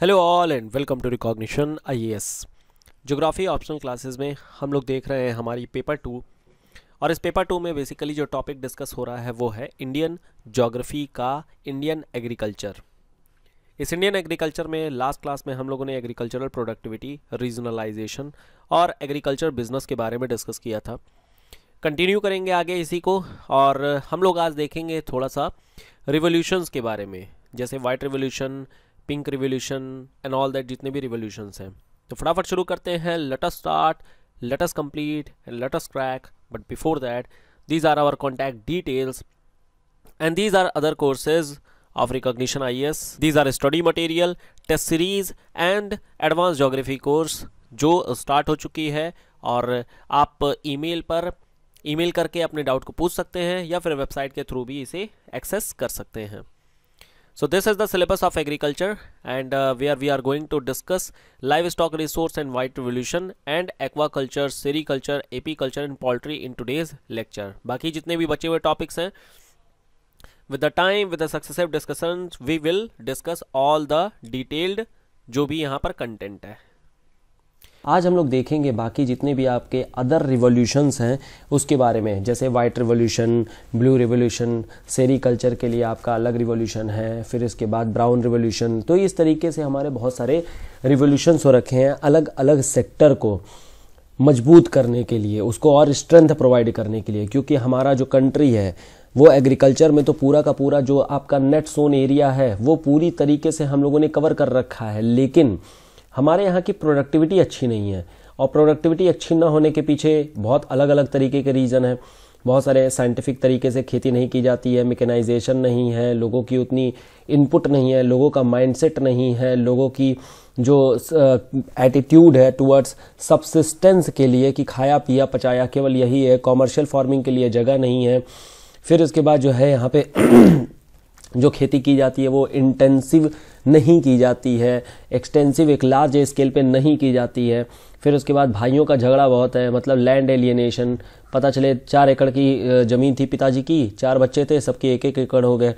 Hello all and welcome to recognition IAS geography optional classes में हम लोग देख रहे हैं हमारी पेपर टू और इस पेपर टू में बेसिकली जो टॉपिक डिस्कस हो रहा है वो है इंडियन जोग्राफी का इंडियन एग्रीकल्चर इस इंडियन एग्रीकल्चर में लास्ट क्लास में हम लोगों ने एग्रीकल्चरल प्रोडक्टिविटी रीजनलाइजेशन और एग्रीकल्चर बिजनेस के बारे में डिस्कस किया था कंटिन्यू करेंगे आगे इसी को और हम लोग आज देखेंगे थोड़ा सा रिवोल्यूशंस के बारे में जैसे white revolution pink revolution and all that जितने भी रिवोल्यूशन हैं तो फटाफट शुरू करते हैं let's start let's complete and let's crack but before that these are our contact details and these are other courses of recognition I S these are study material test series and advance geography course जो start हो चुकी है और आप ई mail पर ई mail करके अपने doubt को पूछ सकते हैं या फिर वेबसाइट के थ्रू भी इसे एक्सेस कर सकते हैं So this is the syllabus of agriculture and uh, where we are going to discuss livestock resource and white revolution and aquaculture, sericulture, apiculture and poultry in today's lecture. बाकी जितने भी बचे हुए topics हैं with the time with the successive discussions we will discuss all the detailed जो भी यहाँ पर content है आज हम लोग देखेंगे बाकी जितने भी आपके अदर रिवोल्यूशंस हैं उसके बारे में जैसे white revolution blue revolution sericulture के लिए आपका अलग रिवोल्यूशन है फिर इसके बाद ब्राउन रिवोल्यूशन तो इस तरीके से हमारे बहुत सारे रिवोल्यूशंस हो रखे हैं अलग अलग सेक्टर को मजबूत करने के लिए उसको और स्ट्रेंथ प्रोवाइड करने के लिए क्योंकि हमारा जो कंट्री है वो एग्रीकल्चर में तो पूरा का पूरा जो आपका नेट सोन एरिया है वो पूरी तरीके से हम लोगों ने कवर कर रखा है लेकिन हमारे यहाँ की प्रोडक्टिविटी अच्छी नहीं है और प्रोडक्टिविटी अच्छी ना होने के पीछे बहुत अलग अलग तरीके के रीज़न हैं बहुत सारे साइंटिफिक तरीके से खेती नहीं की जाती है मेकेनाइजेशन नहीं है लोगों की उतनी इनपुट नहीं है लोगों का माइंडसेट नहीं है लोगों की जो एटीट्यूड है टुवर्ड्स सबसिस्टेंस के लिए कि खाया पिया पचाया केवल यही है कॉमर्शियल फार्मिंग के लिए जगह नहीं है फिर उसके बाद जो है यहाँ पे जो खेती की जाती है वो इंटेंसिव नहीं की जाती है एक्सटेंसिव एक लार्ज स्केल पे नहीं की जाती है फिर उसके बाद भाइयों का झगड़ा बहुत है मतलब लैंड एलियनेशन पता चले चार एकड़ की ज़मीन थी पिताजी की चार बच्चे थे सबके एक एक एकड़ हो गए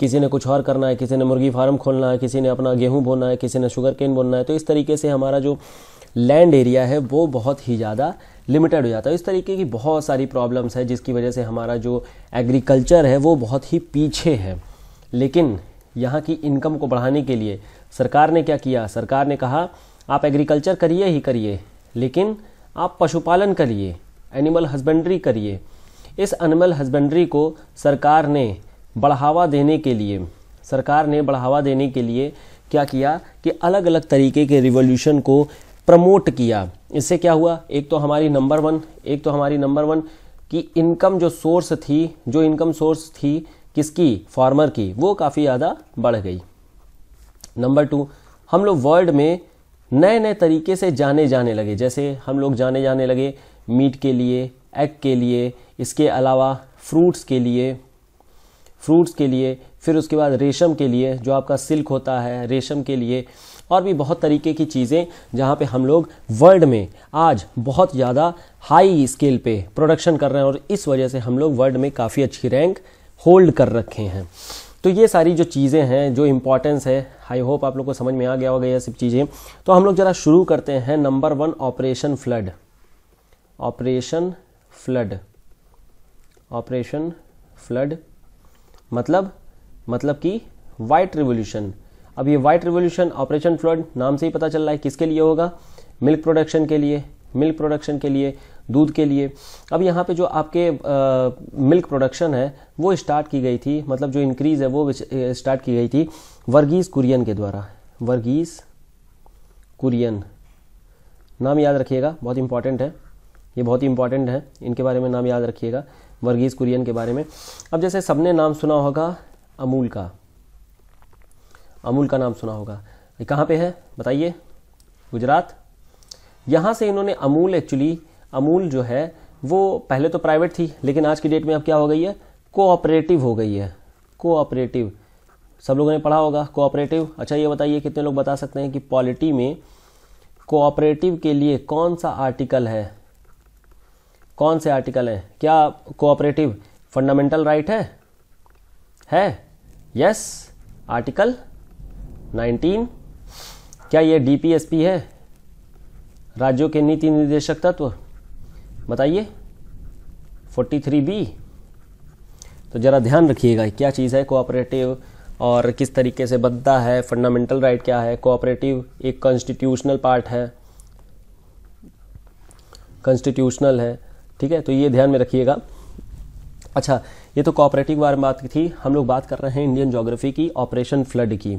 किसी ने कुछ और करना है किसी ने मुर्गी फार्म खोलना है किसी ने अपना गेहूँ बोना है किसी ने शुगर केन बोना है तो इस तरीके से हमारा जो लैंड एरिया है वो बहुत ही ज़्यादा लिमिटेड हो जाता है इस तरीके की बहुत सारी प्रॉब्लम्स है जिसकी वजह से हमारा जो एग्रीकल्चर है वो बहुत ही पीछे है लेकिन यहाँ की इनकम को बढ़ाने के लिए सरकार ने क्या किया सरकार ने कहा आप एग्रीकल्चर करिए ही करिए लेकिन आप पशुपालन करिए एनिमल हस्बेंड्री करिए इस एनिमल हस्बेंड्री को सरकार ने बढ़ावा देने के लिए सरकार ने बढ़ावा देने के लिए क्या किया कि अलग अलग तरीके के रिवोल्यूशन को प्रमोट किया इससे क्या हुआ एक तो हमारी नंबर वन एक तो हमारी नंबर वन की इनकम जो सोर्स थी जो इनकम सोर्स थी किसकी फार्मर की वो काफ़ी ज़्यादा बढ़ गई नंबर टू हम लोग वर्ल्ड में नए नए तरीके से जाने जाने लगे जैसे हम लोग जाने जाने लगे मीट के लिए एग के लिए इसके अलावा फ्रूट्स के लिए फ्रूट्स के लिए फिर उसके बाद रेशम के लिए जो आपका सिल्क होता है रेशम के लिए और भी बहुत तरीके की चीज़ें जहाँ पे हम लोग वर्ल्ड में आज बहुत ज़्यादा हाई स्केल पे प्रोडक्शन कर रहे हैं और इस वजह से हम लोग वर्ल्ड में काफ़ी अच्छी रैंक होल्ड कर रखे हैं तो ये सारी जो चीज़ें हैं जो इम्पॉर्टेंस है आई होप आप लोग को समझ में आ गया होगा ये सब चीज़ें तो हम लोग ज़रा शुरू करते हैं number one operation flood operation flood operation flood मतलब मतलब कि वाइट रिवोल्यूशन अब ये वाइट रिवोल्यूशन ऑपरेशन फ्लड नाम से ही पता चल रहा है किसके लिए होगा मिल्क प्रोडक्शन के लिए मिल्क प्रोडक्शन के लिए दूध के लिए अब यहाँ पे जो आपके मिल्क प्रोडक्शन है वो स्टार्ट की गई थी मतलब जो इंक्रीज है वो स्टार्ट की गई थी वर्गीज कुरियन के द्वारा वर्गीज कुरियन नाम याद रखिएगा बहुत इंपॉर्टेंट है ये बहुत ही इंपॉर्टेंट है इनके बारे में नाम याद रखिएगा वर्गीज कुरियन के बारे में अब जैसे सबने नाम सुना होगा अमूल का अमूल का नाम सुना होगा कहाँ पे है बताइए गुजरात यहाँ से इन्होंने अमूल एक्चुअली अमूल जो है वो पहले तो प्राइवेट थी लेकिन आज की डेट में अब क्या हो गई है कोऑपरेटिव हो गई है कोऑपरेटिव सब लोगों ने पढ़ा होगा कोऑपरेटिव अच्छा ये बताइए कितने लोग बता सकते हैं कि पॉलिटी में कोऑपरेटिव के लिए कौन सा आर्टिकल है कौन से आर्टिकल हैं क्या कोऑपरेटिव फंडामेंटल राइट है है यस आर्टिकल 19 क्या ये डीपीएसपी है राज्यों के नीति निर्देशक तत्व बताइए 43b तो ज़रा ध्यान रखिएगा क्या चीज़ है कोऑपरेटिव और किस तरीके से बनता है फंडामेंटल राइट क्या है कोऑपरेटिव एक कॉन्स्टिट्यूशनल पार्ट है कॉन्स्टिट्यूशनल है ठीक है तो ये ध्यान में रखिएगा अच्छा ये तो कोऑपरेटिव बारे बात की थी हम लोग बात कर रहे हैं इंडियन जोग्राफी की ऑपरेशन फ्लड की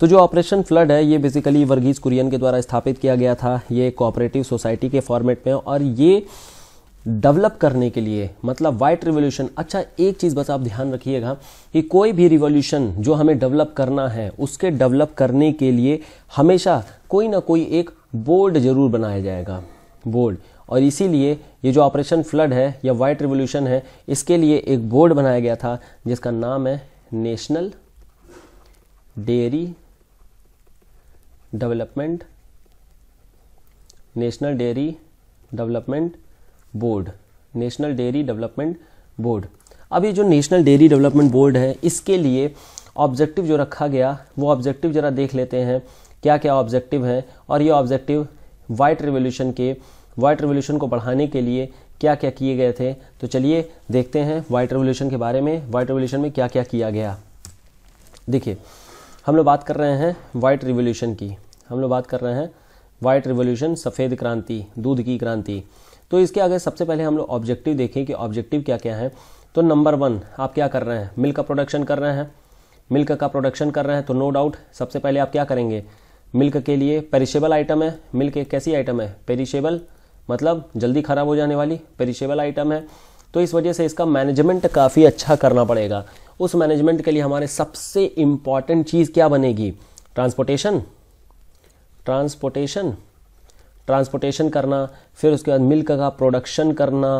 तो जो ऑपरेशन फ्लड है ये बेसिकली वर्गीज कुरियन के द्वारा स्थापित किया गया था ये कोऑपरेटिव सोसाइटी के फॉर्मेट में और ये डेवलप करने के लिए मतलब वाइट रिवोल्यूशन अच्छा एक चीज़ बस आप ध्यान रखिएगा कि कोई भी रिवोल्यूशन जो हमें डेवलप करना है उसके डेवलप करने के लिए हमेशा कोई ना कोई एक बोर्ड जरूर बनाया जाएगा बोर्ड और इसीलिए ये जो ऑपरेशन फ्लड है या वाइट रिवोल्यूशन है इसके लिए एक बोर्ड बनाया गया था जिसका नाम है national dairy development national dairy development board national dairy development board अब ये जो नेशनल डेयरी डेवलपमेंट बोर्ड है इसके लिए ऑब्जेक्टिव जो रखा गया वो ऑब्जेक्टिव ज़रा देख लेते हैं क्या क्या ऑब्जेक्टिव है और ये ऑब्जेक्टिव वाइट रिवोल्यूशन के वाइट रिवोल्यूशन को बढ़ाने के लिए क्या क्या किए गए थे तो चलिए देखते हैं वाइट रिवोल्यूशन के बारे में वाइट रिवोल्यूशन में क्या क्या किया गया देखिए हम लोग बात कर रहे हैं वाइट रिवोल्यूशन की हम लोग बात कर रहे हैं वाइट रिवोल्यूशन सफ़ेद क्रांति दूध की क्रांति तो इसके आगे सबसे पहले हम लोग ऑब्जेक्टिव देखें कि ऑब्जेक्टिव क्या क्या है तो नंबर वन आप क्या कर रहे हैं मिल्क का प्रोडक्शन कर रहे हैं मिल्क का प्रोडक्शन कर रहे हैं तो नो डाउट सबसे पहले आप क्या करेंगे मिल्क के लिए पेरिशेबल आइटम है मिल्क एक कैसी आइटम है पेरिशेबल मतलब जल्दी ख़राब हो जाने वाली पेरिशेबल आइटम है तो इस वजह से इसका मैनेजमेंट काफ़ी अच्छा करना पड़ेगा उस मैनेजमेंट के लिए हमारे सबसे इंपॉर्टेंट चीज़ क्या बनेगी ट्रांसपोर्टेशन ट्रांसपोर्टेशन ट्रांसपोर्टेशन करना फिर उसके बाद मिल्क का प्रोडक्शन करना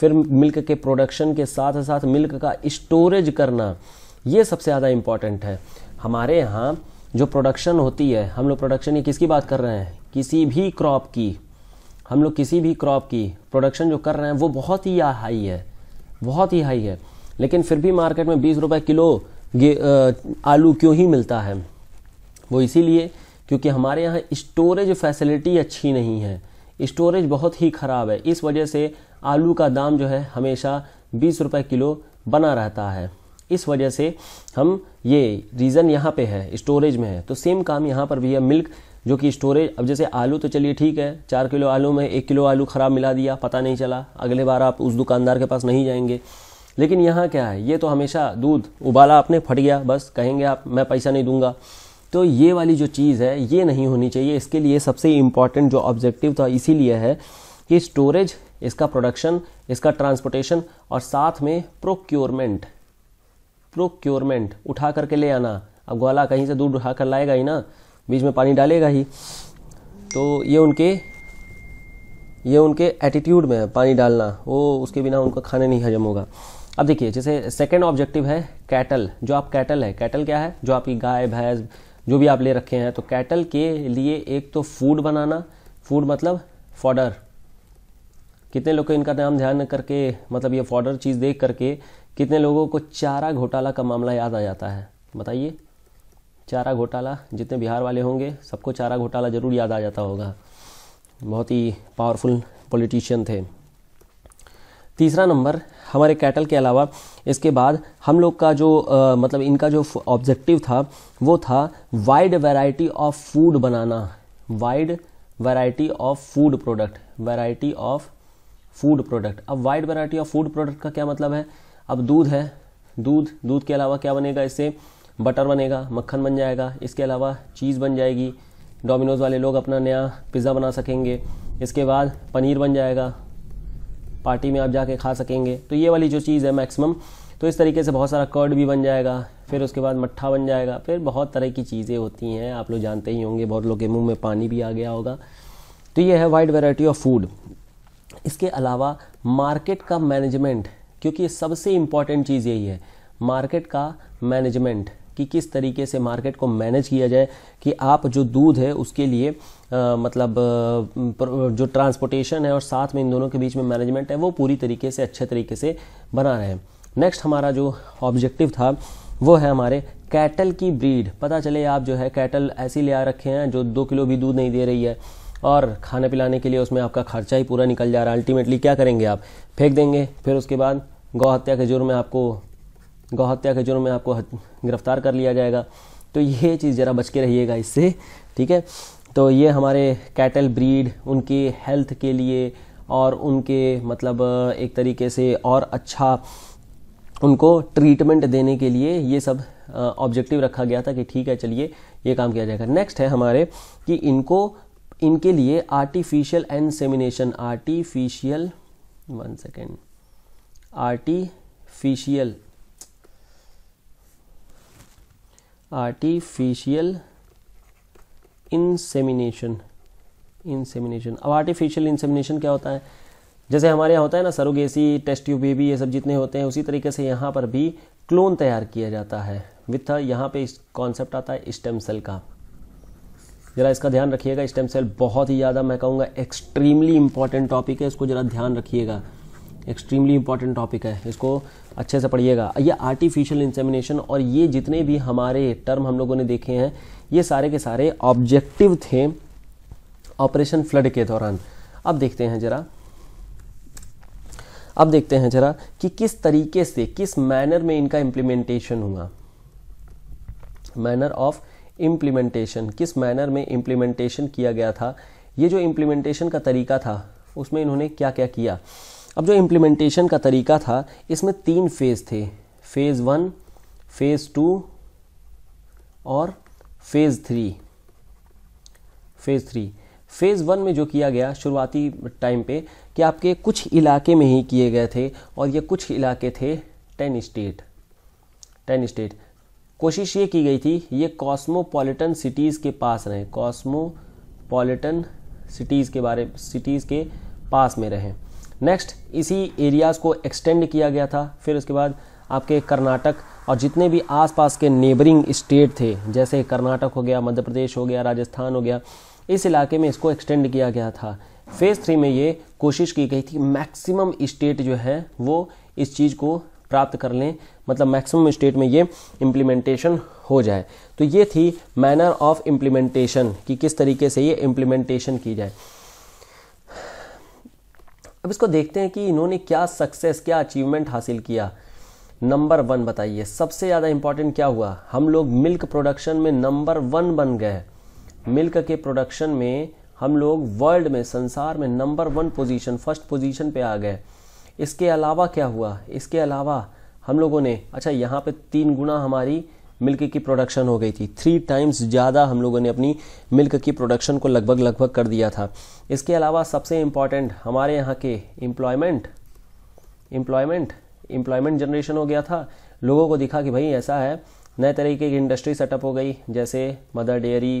फिर मिल्क के प्रोडक्शन के साथ साथ मिल्क का स्टोरेज करना ये सबसे ज़्यादा इम्पॉर्टेंट है हमारे यहाँ जो प्रोडक्शन होती है हम लोग प्रोडक्शन ये किसकी बात कर रहे हैं किसी भी क्रॉप की हम लोग किसी भी क्रॉप की प्रोडक्शन जो कर रहे हैं वो बहुत ही हाई है बहुत ही हाई है लेकिन फिर भी मार्केट में बीस रुपये किलो आलू क्यों ही मिलता है वो इसीलिए क्योंकि हमारे यहाँ स्टोरेज फैसिलिटी अच्छी नहीं है स्टोरेज बहुत ही ख़राब है इस वजह से आलू का दाम जो है हमेशा बीस रुपये किलो बना रहता है इस वजह से हम ये रीज़न यहाँ पे है स्टोरेज में है तो सेम काम यहाँ पर भी है मिल्क जो कि स्टोरेज अब जैसे आलू तो चलिए ठीक है चार किलो आलू में एक किलो आलू ख़राब मिला दिया पता नहीं चला अगले बार आप उस दुकानदार के पास नहीं जाएंगे लेकिन यहाँ क्या है ये तो हमेशा दूध उबाला आपने फट गया बस कहेंगे आप मैं पैसा नहीं दूंगा तो ये वाली जो चीज़ है ये नहीं होनी चाहिए इसके लिए सबसे इम्पॉर्टेंट जो ऑब्जेक्टिव था इसीलिए है कि स्टोरेज इसका प्रोडक्शन इसका ट्रांसपोर्टेशन और साथ में प्रोक्योरमेंट प्रोक्योरमेंट उठा करके ले आना अब ग्वाला कहीं से दूध उठा कर लाएगा ही ना बीच में पानी डालेगा ही तो ये उनके ये उनके एटीट्यूड में है पानी डालना वो उसके बिना उनका खाने नहीं हजम होगा अब देखिए जैसे सेकेंड ऑब्जेक्टिव है कैटल जो आप कैटल है कैटल क्या है जो आपकी गाय भैंस जो भी आप ले रखे हैं तो कैटल के लिए एक तो फूड बनाना फूड मतलब फॉर्डर कितने लोग को इनका नाम ध्यान करके मतलब ये फॉर्डर चीज़ देख करके कितने लोगों को चारा घोटाला का मामला याद आ जाता है बताइए चारा घोटाला जितने बिहार वाले होंगे सबको चारा घोटाला ज़रूर याद आ जाता होगा बहुत ही पावरफुल पॉलिटिशियन थे तीसरा नंबर हमारे कैटल के अलावा इसके बाद हम लोग का जो आ, मतलब इनका जो ऑब्जेक्टिव था वो था वाइड वैरायटी ऑफ फूड बनाना wide variety of food product variety of food product अब wide variety of food product का क्या मतलब है अब दूध है दूध दूध के अलावा क्या बनेगा इससे बटर बनेगा मक्खन बन जाएगा इसके अलावा चीज़ बन जाएगी डोमिनोज़ वाले लोग अपना नया पिज़्ज़ा बना सकेंगे इसके बाद पनीर बन जाएगा पार्टी में आप जाके खा सकेंगे तो ये वाली जो चीज़ है मैक्सिमम तो इस तरीके से बहुत सारा कर्ड भी बन जाएगा फिर उसके बाद मट्ठा बन जाएगा फिर बहुत तरह की चीज़ें होती हैं आप लोग जानते ही होंगे बहुत लोग के मुंह में पानी भी आ गया होगा तो ये है वाइड वेराइटी ऑफ फूड इसके अलावा मार्केट का मैनेजमेंट क्योंकि सबसे इम्पॉर्टेंट चीज़ यही है मार्केट का मैनेजमेंट कि किस तरीके से मार्केट को मैनेज किया जाए कि आप जो दूध है उसके लिए आ, मतलब जो ट्रांसपोर्टेशन है और साथ में इन दोनों के बीच में मैनेजमेंट है वो पूरी तरीके से अच्छे तरीके से बना रहे हैं नेक्स्ट हमारा जो ऑब्जेक्टिव था वो है हमारे कैटल की ब्रीड पता चले आप जो है कैटल ऐसी ले आ रखे हैं जो दो किलो भी दूध नहीं दे रही है और खाने पिलाने के लिए उसमें आपका खर्चा ही पूरा निकल जा रहा है अल्टीमेटली क्या करेंगे आप फेंक देंगे फिर उसके बाद गौ हत्या के जुर्म में आपको गौ हत्या के जुर्म में आपको गिरफ्तार कर लिया जाएगा तो ये चीज़ ज़रा बच के रहिएगा इससे ठीक है तो ये हमारे कैटल ब्रीड उनके हेल्थ के लिए और उनके मतलब एक तरीके से और अच्छा उनको ट्रीटमेंट देने के लिए ये सब ऑब्जेक्टिव रखा गया था कि ठीक है चलिए ये काम किया जाएगा नेक्स्ट है हमारे कि इनको इनके लिए artificial insemination artificial one second artificial artificial insemination insemination अब आर्टिफिशियल इंसेमिनेशन क्या होता है जैसे हमारे यहाँ होता है ना सरोगेसी टेस्ट बेबी ये सब जितने होते हैं उसी तरीके से यहाँ पर भी क्लोन तैयार किया जाता है विथ यहाँ पे कॉन्सेप्ट आता है स्टेम सेल का ज़रा इसका ध्यान रखिएगा स्टेम सेल बहुत ही ज़्यादा मैं कहूँगा एक्सट्रीमली इंपॉर्टेंट टॉपिक है इसको ज़रा ध्यान रखिएगा एक्सट्रीमली इंपॉर्टेंट टॉपिक है इसको अच्छे से पढ़िएगा ये आर्टिफिशियल इंसेमिनेशन और ये जितने भी हमारे टर्म हम लोगों ने देखे हैं ये सारे के सारे ऑब्जेक्टिव थे ऑपरेशन फ्लड के दौरान अब देखते हैं जरा अब देखते हैं जरा कि किस तरीके से किस मैनर में इनका इंप्लीमेंटेशन हुआ मैनर ऑफ इम्प्लीमेंटेशन किस मैनर में इम्प्लीमेंटेशन किया गया था ये जो इम्प्लीमेंटेशन का तरीका था उसमें इन्होंने क्या क्या किया अब जो इम्प्लीमेंटेशन का तरीका था इसमें तीन फेज़ थे फेज़ वन फेज़ टू और phase three phase three phase one में जो किया गया शुरुआती टाइम पे कि आपके कुछ इलाके में ही किए गए थे और ये कुछ इलाके थे टेन स्टेट टेन स्टेट कोशिश ये की गई थी ये कॉस्मोपॉलिटन सिटीज़ के पास रहें कॉस्मोपॉलिटन सिटीज़ के बारे सिटीज़ के पास में रहें नेक्स्ट इसी एरियाज़ को एक्सटेंड किया गया था फिर उसके बाद आपके कर्नाटक और जितने भी आसपास के नेबरिंग स्टेट थे जैसे कर्नाटक हो गया मध्य प्रदेश हो गया राजस्थान हो गया इस इलाके में इसको एक्सटेंड किया गया था फेज़ थ्री में ये कोशिश की गई थी मैक्सिमम स्टेट जो है वो इस चीज़ को प्राप्त कर लें मतलब मैक्सिमम स्टेट में ये इम्प्लीमेंटेशन हो जाए तो ये थी मैनर ऑफ इम्प्लीमेंटेशन कि किस तरीके से ये इम्प्लीमेंटेशन की जाए अब इसको देखते हैं कि इन्होंने क्या सक्सेस क्या अचीवमेंट हासिल किया नंबर वन बताइए सबसे ज़्यादा इंपॉर्टेंट क्या हुआ हम लोग मिल्क प्रोडक्शन में नंबर वन बन गए मिल्क के प्रोडक्शन में हम लोग वर्ल्ड में संसार में number one position first position पे आ गए इसके अलावा क्या हुआ इसके अलावा हम लोगों ने अच्छा यहाँ पे तीन गुना हमारी मिल्क की प्रोडक्शन हो गई थी थ्री टाइम्स ज़्यादा हम लोगों ने अपनी मिल्क की प्रोडक्शन को लगभग लगभग कर दिया था इसके अलावा सबसे इम्पॉर्टेंट हमारे यहाँ के एम्प्लॉयमेंट एम्प्लॉयमेंट एम्प्लॉयमेंट जनरेशन हो गया था लोगों को दिखा कि भाई ऐसा है नए तरीके की इंडस्ट्री सेटअप हो गई जैसे मदर डेयरी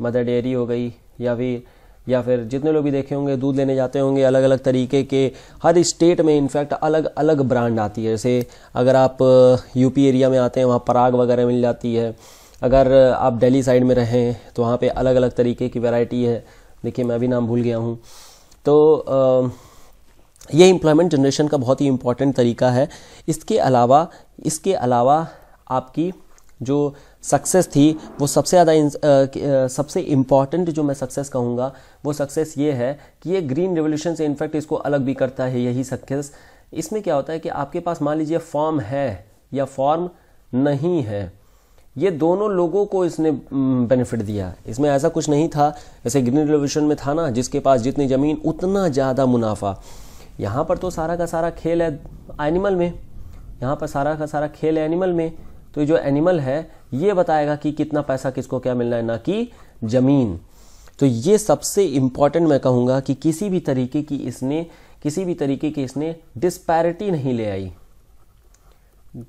मदर डेयरी हो गई या फिर या फिर जितने लोग भी देखे होंगे दूध लेने जाते होंगे अलग अलग तरीके के हर स्टेट में इनफैक्ट अलग अलग ब्रांड आती है जैसे अगर आप यूपी एरिया में आते हैं वहाँ पराग वगैरह मिल जाती है अगर आप दिल्ली साइड में रहें तो वहाँ पे अलग अलग तरीके की वैरायटी है देखिए मैं भी नाम भूल गया हूँ तो ये इम्प्लॉयमेंट जनरेशन का बहुत ही इम्पॉर्टेंट तरीका है इसके अलावा इसके अलावा आपकी जो सक्सेस थी वो सबसे ज़्यादा सबसे इम्पॉर्टेंट जो मैं सक्सेस कहूँगा वो सक्सेस ये है कि ये ग्रीन रेवोल्यूशन से इनफैक्ट इसको अलग भी करता है यही सक्सेस इसमें क्या होता है कि आपके पास मान लीजिए फॉर्म है या फॉर्म नहीं है ये दोनों लोगों को इसने बेनिफिट दिया इसमें ऐसा कुछ नहीं था जैसे ग्रीन रेवोल्यूशन में था ना जिसके पास जितनी ज़मीन उतना ज़्यादा मुनाफा यहाँ पर तो सारा का सारा खेल है एनिमल में यहाँ पर सारा का सारा खेल है एनिमल में तो जो एनिमल है ये बताएगा कि कितना पैसा किसको क्या मिलना है ना कि जमीन तो ये सबसे इम्पॉर्टेंट मैं कहूँगा कि किसी भी तरीके की इसने किसी भी तरीके की इसने डिस्पैरिटी नहीं ले आई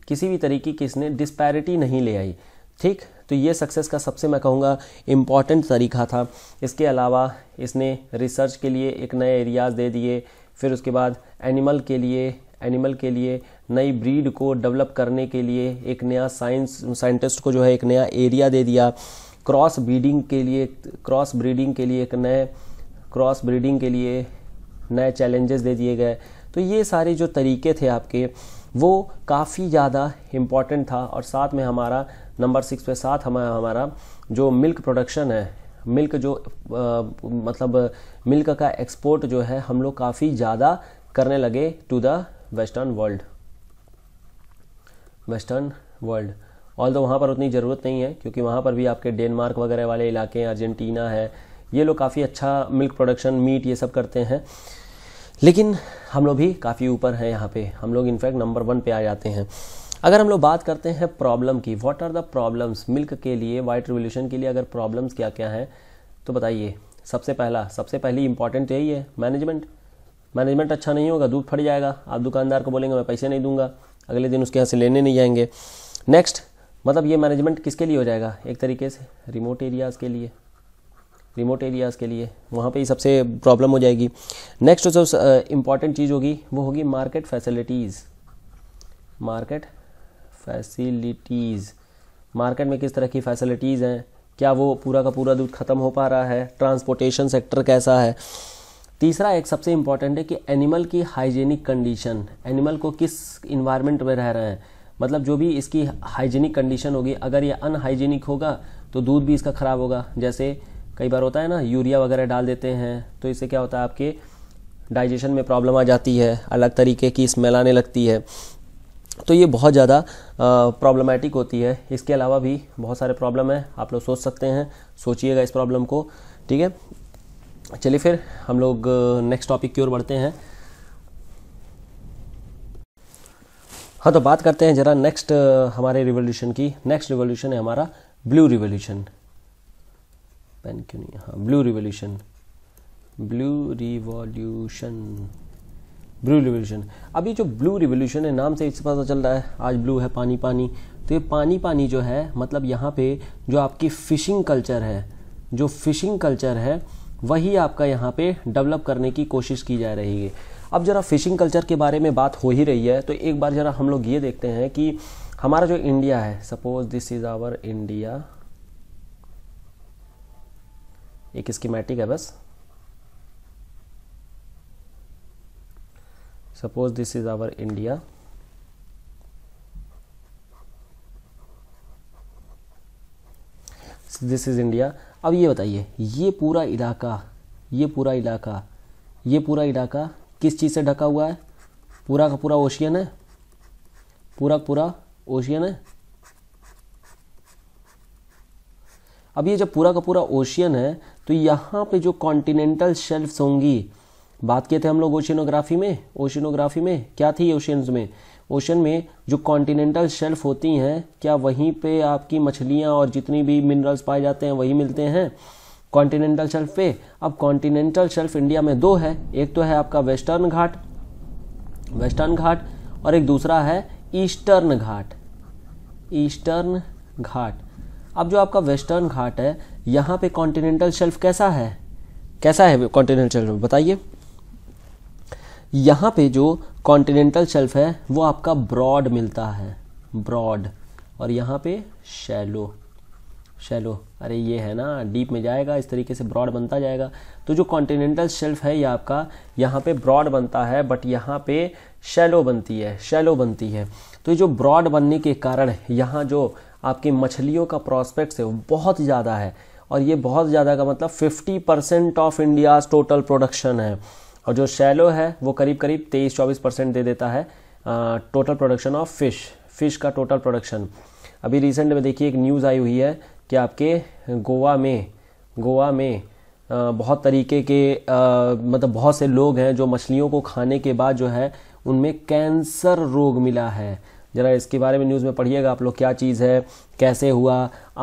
किसी भी तरीके की इसने डिस्पैरिटी नहीं ले आई ठीक तो ये सक्सेस का सबसे मैं कहूँगा इम्पॉर्टेंट तरीका था इसके अलावा इसने रिसर्च के लिए एक नए एरियाज़ दे दिए फिर उसके बाद एनिमल के लिए एनिमल के लिए नई ब्रीड को डेवलप करने के लिए एक नया साइंस साइंटिस्ट को जो है एक नया एरिया दे दिया क्रॉस ब्रीडिंग के लिए क्रॉस ब्रीडिंग के लिए एक नए क्रॉस ब्रीडिंग के लिए नए चैलेंजेस दे दिए गए तो ये सारे जो तरीके थे आपके वो काफ़ी ज़्यादा इम्पॉर्टेंट था और साथ में हमारा नंबर सिक्स पे साथ हमारा हमारा जो मिल्क प्रोडक्शन है मिल्क जो आ, मतलब मिल्क का एक्सपोर्ट जो है हम लोग काफ़ी ज़्यादा करने लगे to the western world western world all तो वहाँ पर उतनी ज़रूरत नहीं है क्योंकि वहाँ पर भी आपके डेनमार्क वगैरह वाले इलाके हैं अर्जेंटीना है ये लोग काफ़ी अच्छा मिल्क प्रोडक्शन मीट ये सब करते हैं लेकिन हम लोग भी काफ़ी ऊपर हैं यहाँ पे हम लोग इनफैक्ट नंबर वन पे आ जाते हैं अगर हम लोग बात करते हैं प्रॉब्लम की what are the problems milk के लिए वाइट रिवोल्यूशन के लिए अगर प्रॉब्लम्स क्या क्या हैं तो बताइए सबसे पहला सबसे पहली इंपॉर्टेंट तो यही है मैनेजमेंट मैनेजमेंट अच्छा नहीं होगा दूध फट जाएगा आप दुकानदार को बोलेंगे मैं पैसे नहीं दूंगा अगले दिन उसके यहाँ से लेने नहीं जाएंगे नेक्स्ट मतलब ये मैनेजमेंट किसके लिए हो जाएगा एक तरीके से रिमोट एरियाज़ के लिए रिमोट एरियाज़ के लिए वहाँ पे ही सबसे प्रॉब्लम हो जाएगी नेक्स्ट जो इंपॉर्टेंट इम्पॉर्टेंट चीज़ होगी वो होगी market facilities market facilities market में किस तरह की फैसिलिटीज़ हैं क्या वो पूरा का पूरा दूध ख़त्म हो पा रहा है ट्रांसपोर्टेशन सेक्टर कैसा है तीसरा एक सबसे इम्पॉर्टेंट है कि एनिमल की हाइजीनिक कंडीशन एनिमल को किस इन्वायरमेंट में रह रहे हैं मतलब जो भी इसकी हाइजीनिक कंडीशन होगी अगर ये अनहाइजीनिक होगा तो दूध भी इसका ख़राब होगा जैसे कई बार होता है ना यूरिया वगैरह डाल देते हैं तो इससे क्या होता है आपके डाइजेशन में प्रॉब्लम आ जाती है अलग तरीके की स्मेल आने लगती है तो ये बहुत ज़्यादा प्रॉब्लमेटिक होती है इसके अलावा भी बहुत सारे प्रॉब्लम हैं आप लोग सोच सकते हैं सोचिएगा इस प्रॉब्लम को ठीक है चलिए फिर हम लोग नेक्स्ट टॉपिक की ओर बढ़ते हैं हाँ तो बात करते हैं ज़रा नेक्स्ट हमारे रिवोल्यूशन की नेक्स्ट रिवोल्यूशन है हमारा ब्लू रिवोल्यूशन पेन क्यों नहीं हाँ blue revolution blue revolution blue revolution अभी जो ब्लू रिवोल्यूशन है नाम से इससे पता तो चल रहा है आज ब्लू है पानी पानी तो ये पानी पानी जो है मतलब यहाँ पे जो आपकी फ़िशिंग कल्चर है जो फ़िशिंग कल्चर है वही आपका यहाँ पे डेवलप करने की कोशिश की जा रही है अब ज़रा फ़िशिंग कल्चर के बारे में बात हो ही रही है तो एक बार ज़रा हम लोग ये देखते हैं कि हमारा जो इंडिया है suppose this is our India एक स्कीमेटिक है बस suppose this is our India this is India अब ये बताइए ये पूरा इलाका ये पूरा इलाका ये पूरा इलाका किस चीज़ से ढका हुआ है पूरा का पूरा ओशियन है पूरा पूरा ओशियन है अब ये जब पूरा का पूरा ओशियन है तो यहाँ पे जो कॉन्टिनेंटल शेल्फ्स होंगी बात किए थे हम लोग ओशियनोग्राफी में ओशियनोग्राफी में क्या थी ओशियंस में ओशन में जो कॉन्टिनेंटल शेल्फ होती हैं क्या वहीं पे आपकी मछलियाँ और जितनी भी मिनरल्स पाए जाते हैं वही मिलते हैं कॉन्टिनेंटल शेल्फ पे अब कॉन्टिनेंटल शेल्फ इंडिया में दो है एक तो है आपका वेस्टर्न घाट वेस्टर्न घाट और एक दूसरा है ईस्टर्न घाट ईस्टर्न घाट अब जो आपका वेस्टर्न घाट है यहाँ पे कॉन्टिनेंटल शेल्फ कैसा है कैसा है कॉन्टिनेंटल शेल्फ बताइए यहाँ पे जो कॉन्टिनेंटल शेल्फ है वो आपका ब्रॉड मिलता है ब्रॉड और यहाँ पे शैलो शैलो अरे ये है ना डीप में जाएगा इस तरीके से ब्रॉड बनता जाएगा तो जो कॉन्टिनेंटल शेल्फ है ये यह आपका यहाँ पे ब्रॉड बनता है बट यहाँ पे शैलो बनती है शैलो बनती है तो जो ब्रॉड बनने के कारण यहाँ जो आपकी मछलियों का प्रॉस्पेक्ट है वो बहुत ज़्यादा है और ये बहुत ज़्यादा का मतलब 50 percent of India's total production है और जो शैलो है वो करीब करीब तेईस चौबीस परसेंट दे देता है total production of fish fish का टोटल प्रोडक्शन अभी रिसेंट में देखिए एक न्यूज़ आई हुई है कि आपके गोवा में गोवा में बहुत तरीके के मतलब बहुत से लोग हैं जो मछलियों को खाने के बाद जो है उनमें कैंसर रोग मिला है ज़रा इसके बारे में न्यूज़ में पढ़िएगा आप लोग क्या चीज़ है कैसे हुआ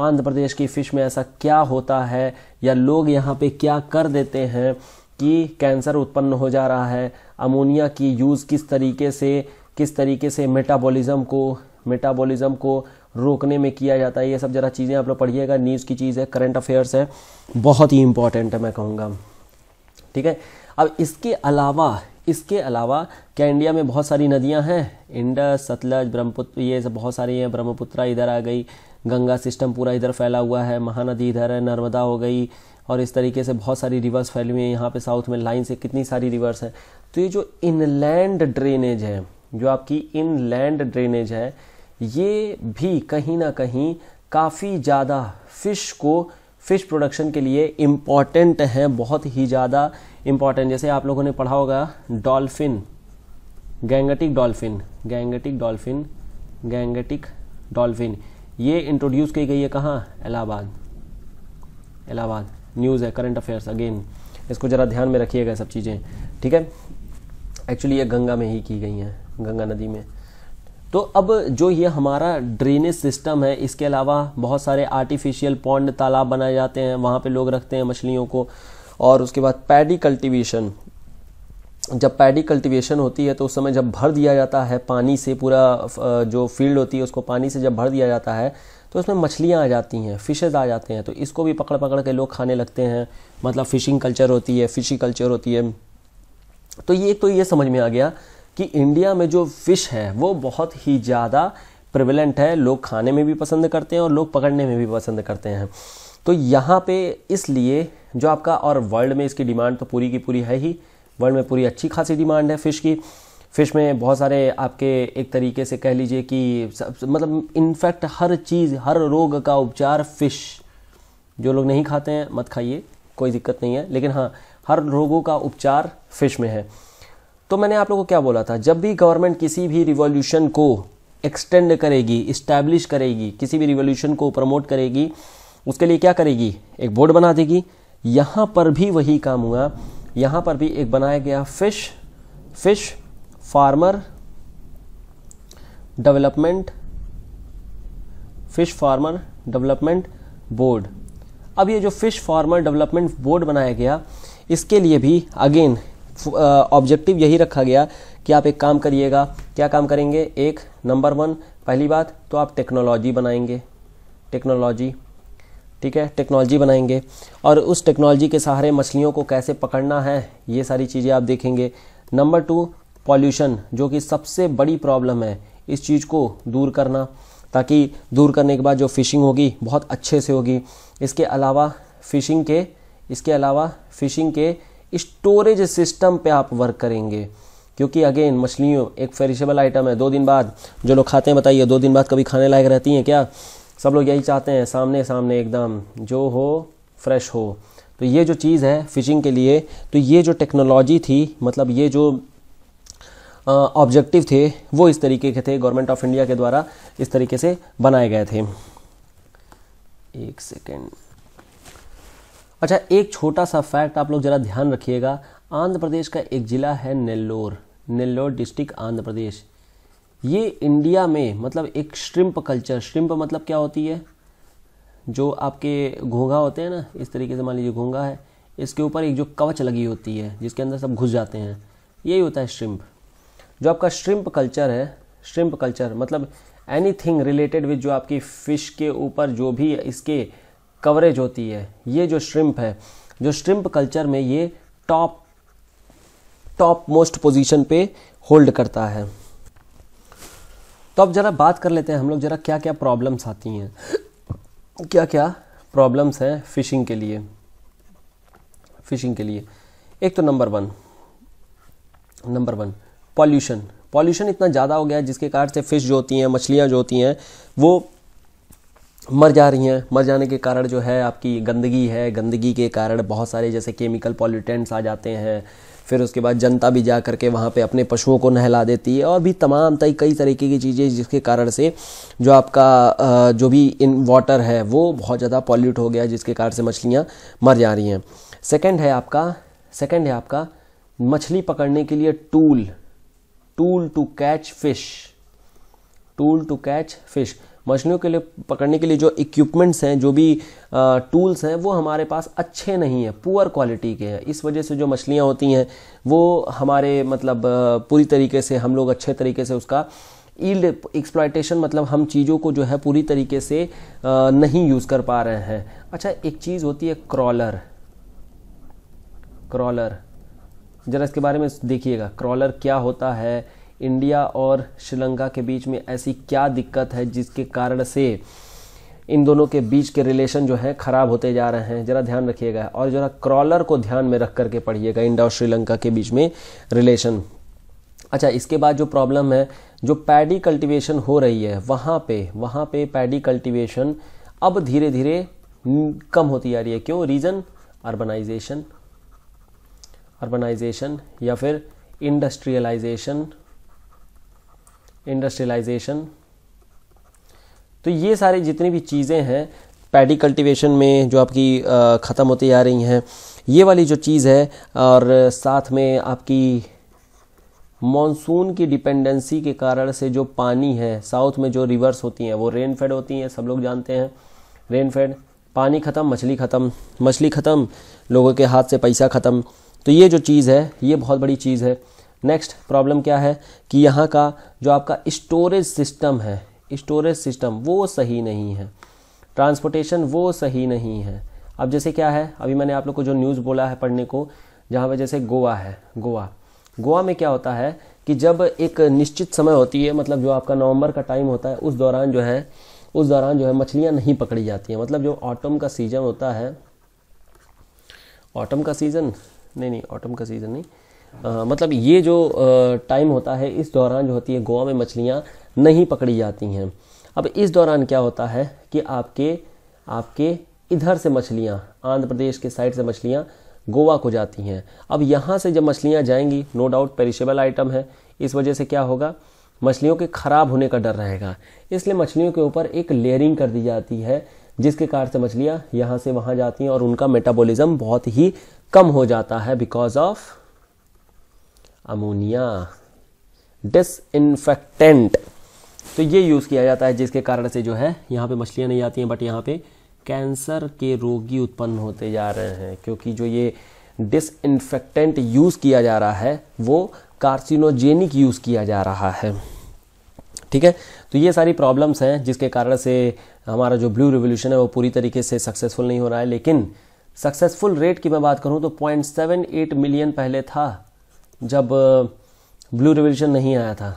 आंध्र प्रदेश की फ़िश में ऐसा क्या होता है या लोग यहाँ पे क्या कर देते हैं कि कैंसर उत्पन्न हो जा रहा है अमोनिया की यूज़ किस तरीके से किस तरीके से मेटाबॉलिज्म को मेटाबॉलिज्म को रोकने में किया जाता है ये सब ज़रा चीज़ें आप लोग पढ़िएगा न्यूज़ की चीज़ है करंट अफेयर्स है बहुत ही इंपॉर्टेंट है मैं कहूँगा ठीक है अब इसके अलावा इसके अलावा क्या इंडिया में बहुत सारी नदियां हैं इंडस सतलज ब्रह्मपुत्र ये सब बहुत सारी हैं ब्रह्मपुत्रा इधर आ गई गंगा सिस्टम पूरा इधर फैला हुआ है महानदी इधर है नर्मदा हो गई और इस तरीके से बहुत सारी रिवर्स फैली हुई है यहाँ पे साउथ में लाइन से कितनी सारी रिवर्स है तो ये जो इनलैंड ड्रेनेज है जो आपकी इनलैंड ड्रेनेज है ये भी कहीं ना कहीं काफ़ी ज़्यादा फिश को फिश प्रोडक्शन के लिए इम्पॉर्टेंट है बहुत ही ज़्यादा इम्पॉर्टेंट जैसे आप लोगों ने पढ़ा होगा dolphin gangetic dolphin gangetic dolphin gangetic dolphin ये इंट्रोड्यूस की गई है कहाँ इलाहाबाद इलाहाबाद न्यूज़ है करंट अफेयर्स अगेन इसको ज़रा ध्यान में रखिएगा सब चीज़ें ठीक है एक्चुअली ये गंगा में ही की गई हैं गंगा नदी में तो अब जो ये हमारा ड्रेनेज सिस्टम है इसके अलावा बहुत सारे आर्टिफिशियल पॉन्ड तालाब बनाए जाते हैं वहाँ पर लोग रखते हैं मछलियों को और उसके बाद पैडी कल्टिवेशन जब पैडी कल्टीवेशन होती है तो उस समय जब भर दिया जाता है पानी से पूरा जो फील्ड होती है उसको पानी से जब भर दिया जाता है तो उसमें मछलियाँ आ जाती हैं फिशेज आ जाते हैं तो इसको भी पकड़ पकड़ के लोग खाने लगते हैं मतलब फ़िशिंग कल्चर होती है फ़िशी कल्चर होती है तो ये एक तो ये समझ में आ गया कि इंडिया में जो फ़िश है वो बहुत ही ज़्यादा प्रिवलेंट है लोग खाने में भी पसंद करते हैं और लोग पकड़ने में भी पसंद करते हैं तो यहाँ पे इसलिए जो आपका और वर्ल्ड में इसकी डिमांड तो पूरी की पूरी है ही वर्ल्ड में पूरी अच्छी खासी डिमांड है फ़िश की फ़िश में बहुत सारे आपके एक तरीके से कह लीजिए कि मतलब इनफैक्ट हर चीज़ हर रोग का उपचार फ़िश जो लोग नहीं खाते हैं मत खाइए कोई दिक्कत नहीं है लेकिन हाँ हर रोगों का उपचार फ़िश में है तो मैंने आप लोगों को क्या बोला था जब भी गवर्नमेंट किसी भी रिवॉल्यूशन को एक्सटेंड करेगी इस्टेब्लिश करेगी किसी भी रिवॉल्यूशन को प्रमोट करेगी उसके लिए क्या करेगी एक बोर्ड बना देगी यहाँ पर भी वही काम हुआ यहाँ पर भी एक बनाया गया fish fish farmer development fish farmer development board अब ये जो फिश फार्मर डेवलपमेंट बोर्ड बनाया गया इसके लिए भी अगेन ऑब्जेक्टिव यही रखा गया कि आप एक काम करिएगा क्या काम करेंगे एक नंबर वन पहली बात तो आप टेक्नोलॉजी बनाएंगे टेक्नोलॉजी ठीक है टेक्नोलॉजी बनाएंगे और उस टेक्नोलॉजी के सहारे मछलियों को कैसे पकड़ना है ये सारी चीज़ें आप देखेंगे नंबर टू पॉल्यूशन जो कि सबसे बड़ी प्रॉब्लम है इस चीज़ को दूर करना ताकि दूर करने के बाद जो फ़िशिंग होगी बहुत अच्छे से होगी इसके अलावा फ़िशिंग के इसके अलावा फ़िशिंग के स्टोरेज सिस्टम पे आप वर्क करेंगे क्योंकि अगेन मछलियों एक फेरिशेबल आइटम है दो दिन बाद जो लोग खाते हैं बताइए दो दिन बाद कभी खाने लायक रहती हैं क्या सब लोग यही चाहते हैं सामने सामने एकदम जो हो फ्रेश हो तो ये जो चीज़ है फिशिंग के लिए तो ये जो टेक्नोलॉजी थी मतलब ये जो ऑब्जेक्टिव थे वो इस तरीके के थे गवर्नमेंट ऑफ इंडिया के द्वारा इस तरीके से बनाए गए थे एक सेकेंड अच्छा एक छोटा सा फैक्ट आप लोग ज़रा ध्यान रखिएगा आंध्र प्रदेश का एक ज़िला है नेल्लोर नेल्लोर डिस्ट्रिक्ट आंध्र प्रदेश ये इंडिया में मतलब एक श्रिम्प कल्चर श्रिम्प मतलब क्या होती है जो आपके घोंघा होते हैं ना इस तरीके से मान लीजिए घोंघा है इसके ऊपर एक जो कवच लगी होती है जिसके अंदर सब घुस जाते हैं यही होता है श्रिम्प जो आपका श्रिम्प कल्चर है श्रिम्प कल्चर मतलब एनी थिंग रिलेटेड विद जो आपकी फ़िश के ऊपर जो भी इसके कवरेज होती है ये जो श्रिम्प है जो श्रिम्प कल्चर में ये टॉप टॉप मोस्ट पोजिशन पे होल्ड करता है तो अब ज़रा बात कर लेते हैं हम लोग ज़रा क्या क्या प्रॉब्लम्स आती हैं क्या क्या प्रॉब्लम्स हैं फिशिंग के लिए फिशिंग के लिए एक तो number one number one pollution pollution इतना ज़्यादा हो गया है जिसके कारण से फ़िश जो होती हैं मछलियाँ जो होती हैं वो मर जा रही हैं मर जाने के कारण जो है आपकी गंदगी है गंदगी के कारण बहुत सारे जैसे केमिकल पॉल्यूटेंट्स आ जाते हैं फिर उसके बाद जनता भी जा करके वहाँ पे अपने पशुओं को नहला देती है और भी तमाम तई कई तरीके की चीज़ें जिसके कारण से जो आपका जो भी इन वाटर है वो बहुत ज़्यादा पॉल्यूट हो गया जिसके कारण से मछलियाँ मर जा रही हैं सेकेंड है आपका सेकेंड है आपका मछली पकड़ने के लिए tool tool to catch fish tool to catch fish मछलियों के लिए पकड़ने के लिए जो इक्विपमेंट्स हैं जो भी टूल्स हैं वो हमारे पास अच्छे नहीं हैं पुअर क्वालिटी के हैं इस वजह से जो मछलियाँ होती हैं वो हमारे मतलब पूरी तरीके से हम लोग अच्छे तरीके से उसका ईल्ड एक्सप्लाइटेशन मतलब हम चीज़ों को जो है पूरी तरीके से नहीं यूज़ कर पा रहे हैं अच्छा एक चीज़ होती है क्रॉलर क्रॉलर ज़रा इसके बारे में देखिएगा क्रॉलर क्या होता है इंडिया और श्रीलंका के बीच में ऐसी क्या दिक्कत है जिसके कारण से इन दोनों के बीच के रिलेशन जो है ख़राब होते जा रहे हैं ज़रा ध्यान रखिएगा और ज़रा क्रॉलर को ध्यान में रख करके पढ़िएगा इंडिया और श्रीलंका के बीच में रिलेशन अच्छा इसके बाद जो प्रॉब्लम है जो पैडी कल्टीवेशन हो रही है वहाँ पे वहाँ पे पैडी कल्टीवेशन अब धीरे धीरे कम होती जा रही है क्यों रीज़न अर्बनाइजेशन अर्बनाइजेशन या फिर इंडस्ट्रियलाइजेशन इंडस्ट्रियलाइजेशन तो ये सारी जितनी भी चीज़ें हैं पैडी कल्टीवेशन में जो आपकी ख़त्म होती जा रही हैं ये वाली जो चीज़ है और साथ में आपकी मॉनसून की डिपेंडेंसी के कारण से जो पानी है साउथ में जो रिवर्स होती हैं वो रेन फेड होती हैं सब लोग जानते हैं रेन फेड पानी ख़त्म मछली ख़त्म मछली ख़त्म लोगों के हाथ से पैसा ख़त्म तो ये जो चीज़ है ये बहुत बड़ी चीज़ है नेक्स्ट प्रॉब्लम क्या है कि यहाँ का जो आपका स्टोरेज सिस्टम है स्टोरेज सिस्टम वो सही नहीं है ट्रांसपोर्टेशन वो सही नहीं है अब जैसे क्या है अभी मैंने आप लोग को जो न्यूज़ बोला है पढ़ने को जहाँ पे जैसे गोवा है गोवा गोवा में क्या होता है कि जब एक निश्चित समय होती है मतलब जो आपका नवंबर का टाइम होता है उस दौरान जो है उस दौरान जो है मछलियाँ नहीं पकड़ी जाती हैं मतलब जो ऑटम का सीजन होता है ऑटम का सीज़न नहीं नहीं ऑटम का सीज़न नहीं आ, मतलब ये जो टाइम होता है इस दौरान जो होती है गोवा में मछलियाँ नहीं पकड़ी जाती हैं अब इस दौरान क्या होता है कि आपके आपके इधर से मछलियाँ आंध्र प्रदेश के साइड से मछलियाँ गोवा को जाती हैं अब यहाँ से जब मछलियाँ जाएंगी नो डाउट पेरिशेबल आइटम है इस वजह से क्या होगा मछलियों के खराब होने का डर रहेगा इसलिए मछलियों के ऊपर एक लेयरिंग कर दी जाती है जिसके कारण से मछलियाँ यहाँ से वहाँ जाती हैं और उनका मेटाबॉलिज्म बहुत ही कम हो जाता है बिकॉज ऑफ अमोनिया डिसइनफेक्टेंट तो ये यूज़ किया जाता है जिसके कारण से जो है यहाँ पे मछलियाँ नहीं आती हैं बट यहाँ पे कैंसर के रोगी उत्पन्न होते जा रहे हैं क्योंकि जो ये डिसइनफेक्टेंट यूज़ किया जा रहा है वो कार्सिनोजेनिक यूज़ किया जा रहा है ठीक है तो ये सारी प्रॉब्लम्स हैं जिसके कारण से हमारा जो ब्लू रिवोल्यूशन है वो पूरी तरीके से सक्सेसफुल नहीं हो रहा है लेकिन सक्सेसफुल रेट की मैं बात करूँ तो पॉइंट मिलियन पहले था जब ब्लू रिवोल्यूशन नहीं आया था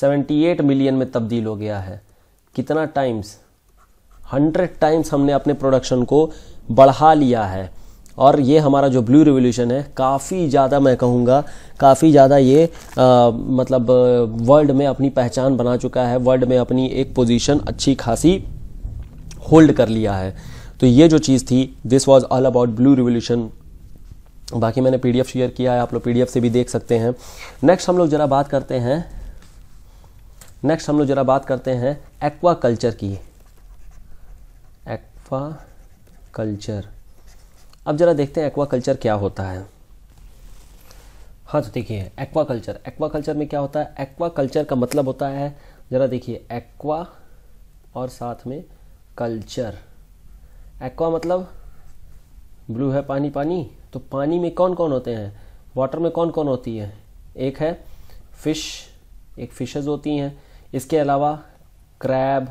78 मिलियन में तब्दील हो गया है कितना टाइम्स 100 टाइम्स हमने अपने प्रोडक्शन को बढ़ा लिया है और ये हमारा जो ब्लू रिवोल्यूशन है काफ़ी ज़्यादा मैं कहूँगा काफ़ी ज़्यादा ये आ, मतलब वर्ल्ड में अपनी पहचान बना चुका है वर्ल्ड में अपनी एक पोजीशन अच्छी खासी होल्ड कर लिया है तो ये जो चीज़ थी this was all about blue revolution बाकी मैंने पीडीएफ शेयर किया है आप लोग पीडीएफ से भी देख सकते हैं नेक्स्ट हम लोग ज़रा बात करते हैं नेक्स्ट हम लोग ज़रा बात करते हैं एक्वा कल्चर की एक्वा कल्चर अब ज़रा देखते हैं एक्वा कल्चर क्या होता है हाँ तो देखिए एक्वा कल्चर एक्वा कल्चर में क्या होता है एक्वा कल्चर का मतलब होता है ज़रा देखिए एक्वा और साथ में कल्चर एक्वा मतलब ब्लू है पानी पानी तो पानी में कौन कौन होते हैं वाटर में कौन कौन होती है एक है फिश एक फिशेज होती हैं इसके अलावा क्रैब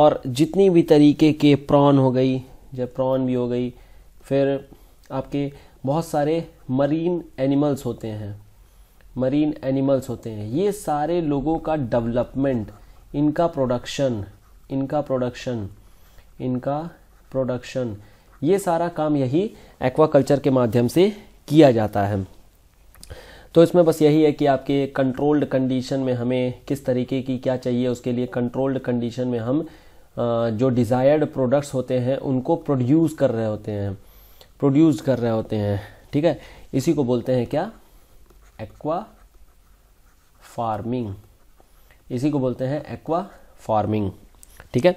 और जितनी भी तरीके के प्रॉन हो गई जब प्रॉन भी हो गई फिर आपके बहुत सारे मरीन एनिमल्स होते हैं मरीन एनिमल्स होते हैं ये सारे लोगों का डेवलपमेंट इनका प्रोडक्शन इनका प्रोडक्शन इनका प्रोडक्शन ये सारा काम यही एक्वाकल्चर के माध्यम से किया जाता है तो इसमें बस यही है कि आपके कंट्रोल्ड कंडीशन में हमें किस तरीके की क्या चाहिए उसके लिए कंट्रोल्ड कंडीशन में हम जो डिज़ायर्ड प्रोडक्ट्स होते हैं उनको प्रोड्यूस कर रहे होते हैं प्रोड्यूस कर रहे होते हैं ठीक है इसी को बोलते हैं क्या एक्वा फार्मिंग इसी को बोलते हैं एक्वा फार्मिंग ठीक है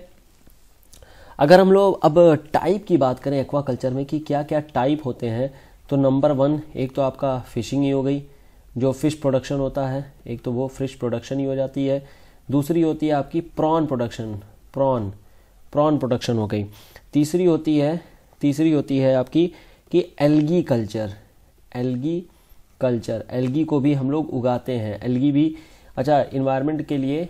अगर हम लोग अब टाइप की बात करें एक्वा कल्चर में कि क्या क्या टाइप होते हैं तो नंबर वन एक तो आपका फिशिंग ही हो गई जो फिश प्रोडक्शन होता है एक तो वो फिश प्रोडक्शन ही हो जाती है दूसरी होती है आपकी prawn production prawn prawn production हो गई तीसरी होती है तीसरी होती है आपकी कि algae culture algae culture algae को भी हम लोग उगाते हैं एल्गी भी अच्छा इन्वायरमेंट के लिए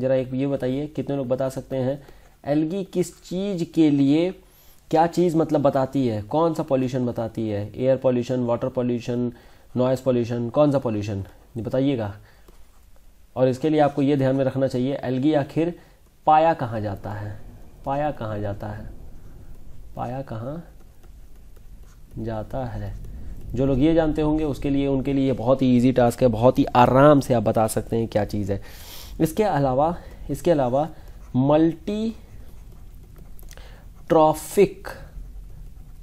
ज़रा एक ये बताइए कितने लोग बता सकते हैं एलगी किस चीज़ के लिए क्या चीज़ मतलब बताती है कौन सा पॉल्यूशन बताती है air pollution water pollution noise pollution कौन सा पॉल्यूशन बताइएगा और इसके लिए आपको ये ध्यान में रखना चाहिए एलगी आखिर पाया कहाँ जाता है पाया कहाँ जाता है पाया कहाँ जाता है जो लोग ये जानते होंगे उसके लिए उनके लिए बहुत ही ईजी टास्क है बहुत ही आराम से आप बता सकते हैं क्या चीज़ है इसके अलावा इसके अलावा मल्टी ट्रॉफिक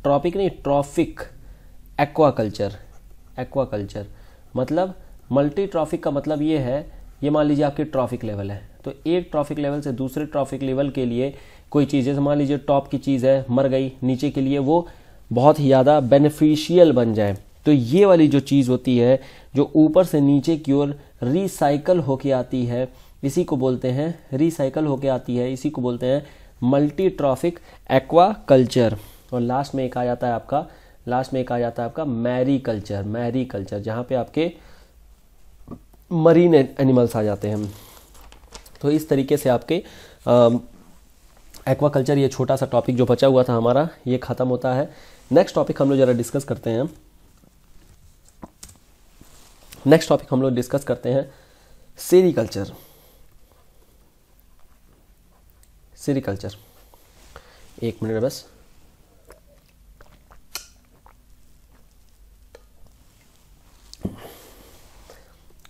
ट्रॉपिक नहीं ट्रॉफिक एक्वाकल्चर एक्वाकल्चर मतलब मल्टी ट्रॉफिक का मतलब ये है ये मान लीजिए आपके ट्रॉफिक लेवल है तो एक ट्रॉफिक लेवल से दूसरे ट्रॉफिक लेवल के लिए कोई चीज़ जैसे मान लीजिए टॉप की चीज़ है मर गई नीचे के लिए वो बहुत ही ज़्यादा बेनिफिशियल बन जाए तो ये वाली जो चीज़ होती है जो ऊपर से नीचे की ओर रिसाइकल होके आती है इसी को बोलते हैं रिसाइकल होके आती है इसी को बोलते हैं मल्टी ट्रॉफिक एक्वा कल्चर और लास्ट में एक आ जाता है आपका लास्ट में एक आ जाता है आपका मैरी कल्चर मैरी कल्चर जहाँ पे आपके मरीन एनिमल्स आ जाते हैं तो इस तरीके से आपके एक्वा कल्चर ये छोटा सा टॉपिक जो बचा हुआ था हमारा ये ख़त्म होता है नेक्स्ट टॉपिक हम लोग ज़रा डिस्कस करते हैं नेक्स्ट टॉपिक हम लोग डिस्कस करते हैं सेरीकल्चर कल्चर सीरीकल्चर एक मिनट बस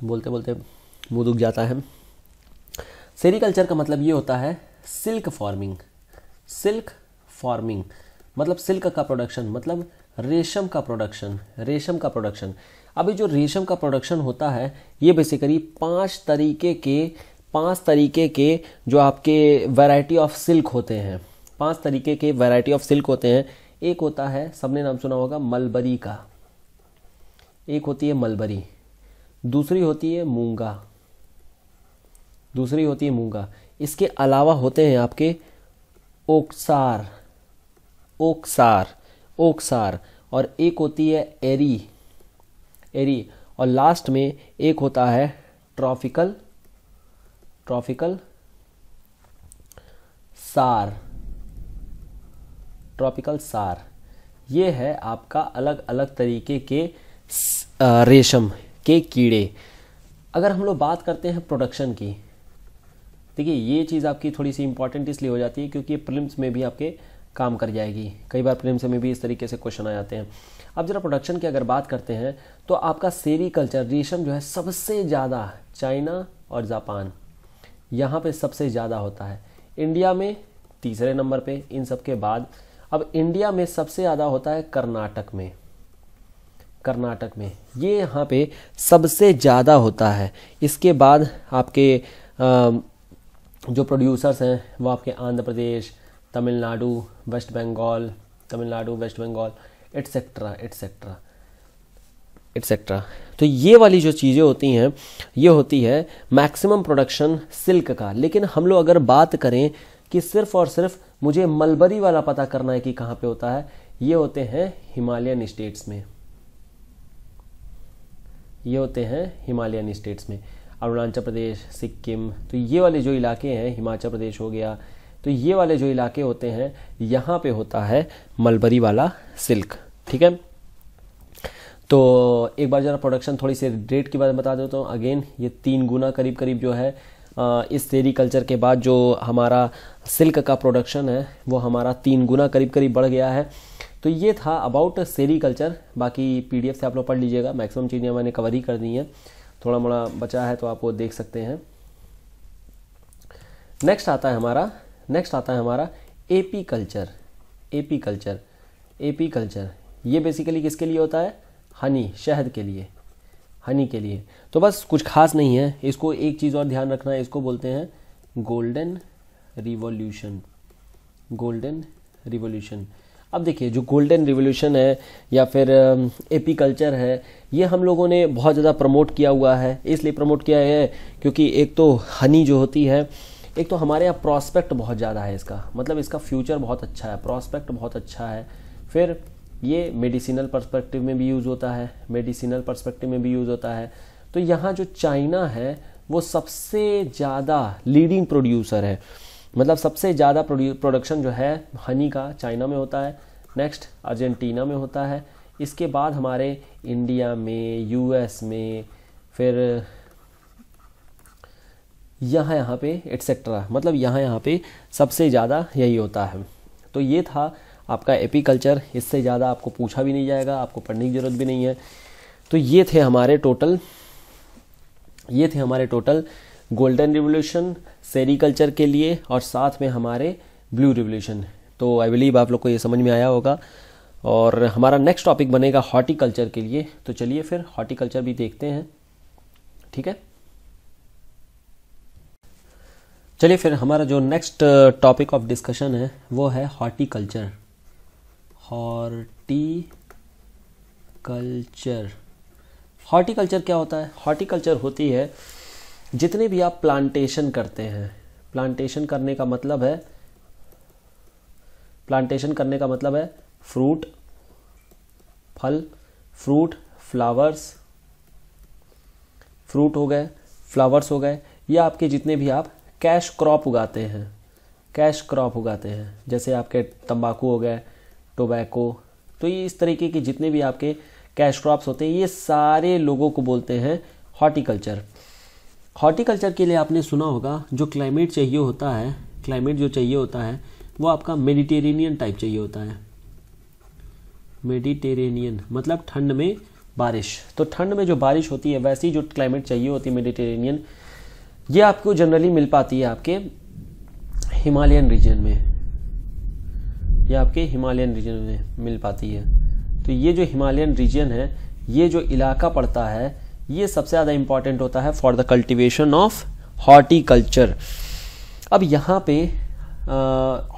बोलते बोलते मुँह दुख जाता है सेरिकल्चर का मतलब ये होता है सिल्क फार्मिंग सिल्क फार्मिंग मतलब सिल्क का प्रोडक्शन मतलब रेशम का प्रोडक्शन रेशम का प्रोडक्शन अभी जो रेशम का प्रोडक्शन होता है ये बेसिकली पांच तरीके के पांच तरीके के जो आपके वैरायटी ऑफ सिल्क होते हैं पांच तरीके के वैरायटी ऑफ सिल्क होते हैं एक होता है सबने नाम सुना होगा मलबरी का एक होती है मलबरी दूसरी होती है मूंगा दूसरी होती है मूंगा इसके अलावा होते हैं आपके ओकसार ओकसार ओकसार और एक होती है एरी एरी और लास्ट में एक होता है ट्रॉफिकल ट्रॉपिकल सार ट्रॉपिकल सार ये है आपका अलग अलग तरीके के रेशम के कीड़े अगर हम लोग बात करते हैं प्रोडक्शन की देखिए ये चीज़ आपकी थोड़ी सी इंपॉर्टेंट इसलिए हो जाती है क्योंकि ये प्रिलिम्स में भी आपके काम कर जाएगी कई बार प्रिलिम्स में भी इस तरीके से क्वेश्चन आ जाते हैं अब जरा प्रोडक्शन की अगर बात करते हैं तो आपका सेरी कल्चर रेशम जो है सबसे ज़्यादा चाइना और जापान यहाँ पे सबसे ज़्यादा होता है इंडिया में तीसरे नंबर पे इन सब के बाद अब इंडिया में सबसे ज़्यादा होता है कर्नाटक में कर्नाटक में ये यहाँ पे सबसे ज़्यादा होता है इसके बाद आपके जो प्रोड्यूसर्स हैं वो आपके Andhra Pradesh Tamil Nadu West Bengal Tamil Nadu West Bengal et cetera et cetera et cetera तो ये वाली जो चीज़ें होती हैं ये होती है मैक्सिमम प्रोडक्शन सिल्क का लेकिन हम लोग अगर बात करें कि सिर्फ और सिर्फ मुझे मलबरी वाला पता करना है कि कहाँ पे होता है ये होते हैं हिमालयन स्टेट्स में ये होते हैं हिमालयन स्टेट्स में अरुणाचल प्रदेश सिक्किम तो ये वाले जो इलाके हैं हिमाचल प्रदेश हो गया तो ये वाले जो इलाके होते हैं यहाँ पे होता है मलबरी वाला सिल्क ठीक है तो एक बार ज़रा प्रोडक्शन थोड़ी सी रेट की बात बता देता हूँ अगेन ये तीन गुना करीब करीब जो है इस सेरीकल्चर के बाद जो हमारा सिल्क का प्रोडक्शन है वो हमारा तीन गुना करीब करीब बढ़ गया है तो ये था अबाउट सेरीकल्चर बाकी पीडीएफ से आप लोग पढ़ लीजिएगा मैक्सिमम चीज़ें मैंने कवर ही कर दी हैं थोड़ा मोड़ा बचा है तो आप वो देख सकते हैं नेक्स्ट आता है हमारा नेक्स्ट आता है हमारा apiculture apiculture apiculture ये बेसिकली किसके लिए होता है हनी शहद के लिए हनी के लिए तो बस कुछ खास नहीं है इसको एक चीज़ और ध्यान रखना है इसको बोलते हैं गोल्डन रिवॉल्यूशन गोल्डन रिवॉल्यूशन अब देखिए जो गोल्डन रिवोल्यूशन है या फिर एपीकल्चर है ये हम लोगों ने बहुत ज़्यादा प्रमोट किया हुआ है इसलिए प्रमोट किया है क्योंकि एक तो हनी जो होती है एक तो हमारे यहाँ प्रॉस्पेक्ट बहुत ज़्यादा है इसका मतलब इसका फ्यूचर बहुत अच्छा है प्रॉस्पेक्ट बहुत अच्छा है फिर ये मेडिसिनल पर्सपेक्टिव में भी यूज़ होता है मेडिसिनल पर्सपेक्टिव में भी यूज़ होता है तो यहाँ जो चाइना है वो सबसे ज़्यादा लीडिंग प्रोड्यूसर है मतलब सबसे ज़्यादा प्रोडक्शन जो है हनी का चाइना में होता है नेक्स्ट अर्जेंटीना में होता है इसके बाद हमारे इंडिया में यूएस में फिर यहाँ यहाँ पे एटसेट्रा मतलब यहाँ यहाँ पे सबसे ज़्यादा यही होता है तो ये था आपका एपीकल्चर इससे ज़्यादा आपको पूछा भी नहीं जाएगा आपको पढ़ने की ज़रूरत भी नहीं है तो ये थे हमारे टोटल ये थे हमारे टोटल गोल्डन रिवोल्यूशन सेरीकल्चर के लिए और साथ में हमारे ब्लू रिवोल्यूशन तो आई बिलीव आप लोग को ये समझ में आया होगा और हमारा नेक्स्ट टॉपिक बनेगा हॉर्टिकल्चर के लिए तो चलिए फिर हॉर्टिकल्चर भी देखते हैं ठीक है चलिए फिर हमारा जो नेक्स्ट टॉपिक ऑफ डिस्कशन है वो है हॉर्टिकल्चर हॉर्टिकल्चर हॉर्टिकल्चर क्या होता है हॉर्टिकल्चर होती है जितने भी आप प्लांटेशन करते हैं प्लांटेशन करने का मतलब है प्लांटेशन करने का मतलब है फ्रूट फल फ्रूट फ्लावर्स फ्रूट हो गए फ्लावर्स हो गए या आपके जितने भी आप कैश क्रॉप उगाते हैं कैश क्रॉप उगाते हैं जैसे आपके तंबाकू हो गए टोबैको तो ये इस तरीके के जितने भी आपके कैश क्रॉप्स होते हैं ये सारे लोगों को बोलते हैं हॉर्टिकल्चर हॉर्टिकल्चर के लिए आपने सुना होगा जो क्लाइमेट चाहिए होता है क्लाइमेट जो चाहिए होता है वो आपका मेडिटेरेनियन टाइप चाहिए होता है मेडिटेरेनियन मतलब ठंड में बारिश तो ठंड में जो बारिश होती है वैसी जो क्लाइमेट चाहिए होती है मेडिटेरेनियन ये आपको जनरली मिल पाती है आपके हिमालयन रीजन में ये आपके हिमालयन रीजन में मिल पाती है तो ये जो हिमालयन रीजन है ये जो इलाका पड़ता है ये सबसे ज़्यादा इम्पॉर्टेंट होता है for the cultivation of horticulture अब यहाँ पे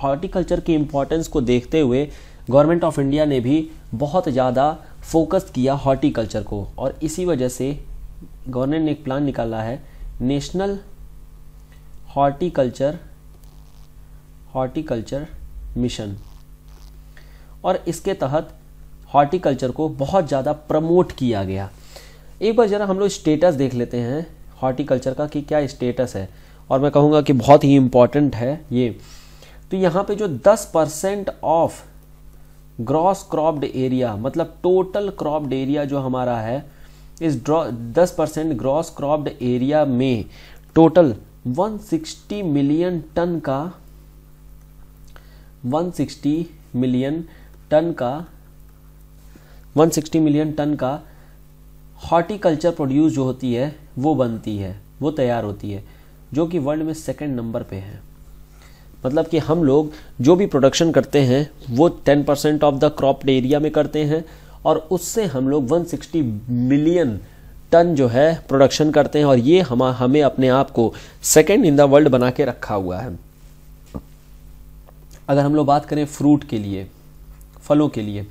हॉर्टिकल्चर की इम्पॉर्टेंस को देखते हुए गवर्नमेंट ऑफ इंडिया ने भी बहुत ज़्यादा फोकस किया हॉर्टिकल्चर को और इसी वजह से गवर्नमेंट ने एक प्लान निकाला है नेशनल हॉर्टिकल्चर हॉर्टिकल्चर मिशन और इसके तहत हॉर्टिकल्चर को बहुत ज़्यादा प्रमोट किया गया एक बार ज़रा हम लोग स्टेटस देख लेते हैं हॉर्टिकल्चर का कि क्या स्टेटस है और मैं कहूँगा कि बहुत ही इम्पॉर्टेंट है ये तो यहाँ पे जो 10 percent of gross cropped area मतलब टोटल क्रॉप्ड एरिया जो हमारा है इस दस परसेंट ग्रॉस क्रॉप्ड एरिया में टोटल 160 मिलियन टन का 160 मिलियन टन का 160 मिलियन टन का हॉर्टिकल्चर प्रोड्यूस जो होती है वो बनती है वो तैयार होती है जो कि वर्ल्ड में सेकेंड नंबर पे है मतलब कि हम लोग जो भी प्रोडक्शन करते हैं वो 10 percent of the crop area में करते हैं और उससे हम लोग 160 मिलियन टन जो है प्रोडक्शन करते हैं और ये हम हमें अपने आप को सेकेंड इन द वर्ल्ड बना के रखा हुआ है अगर हम लोग बात करें फ्रूट के लिए फलों के लिए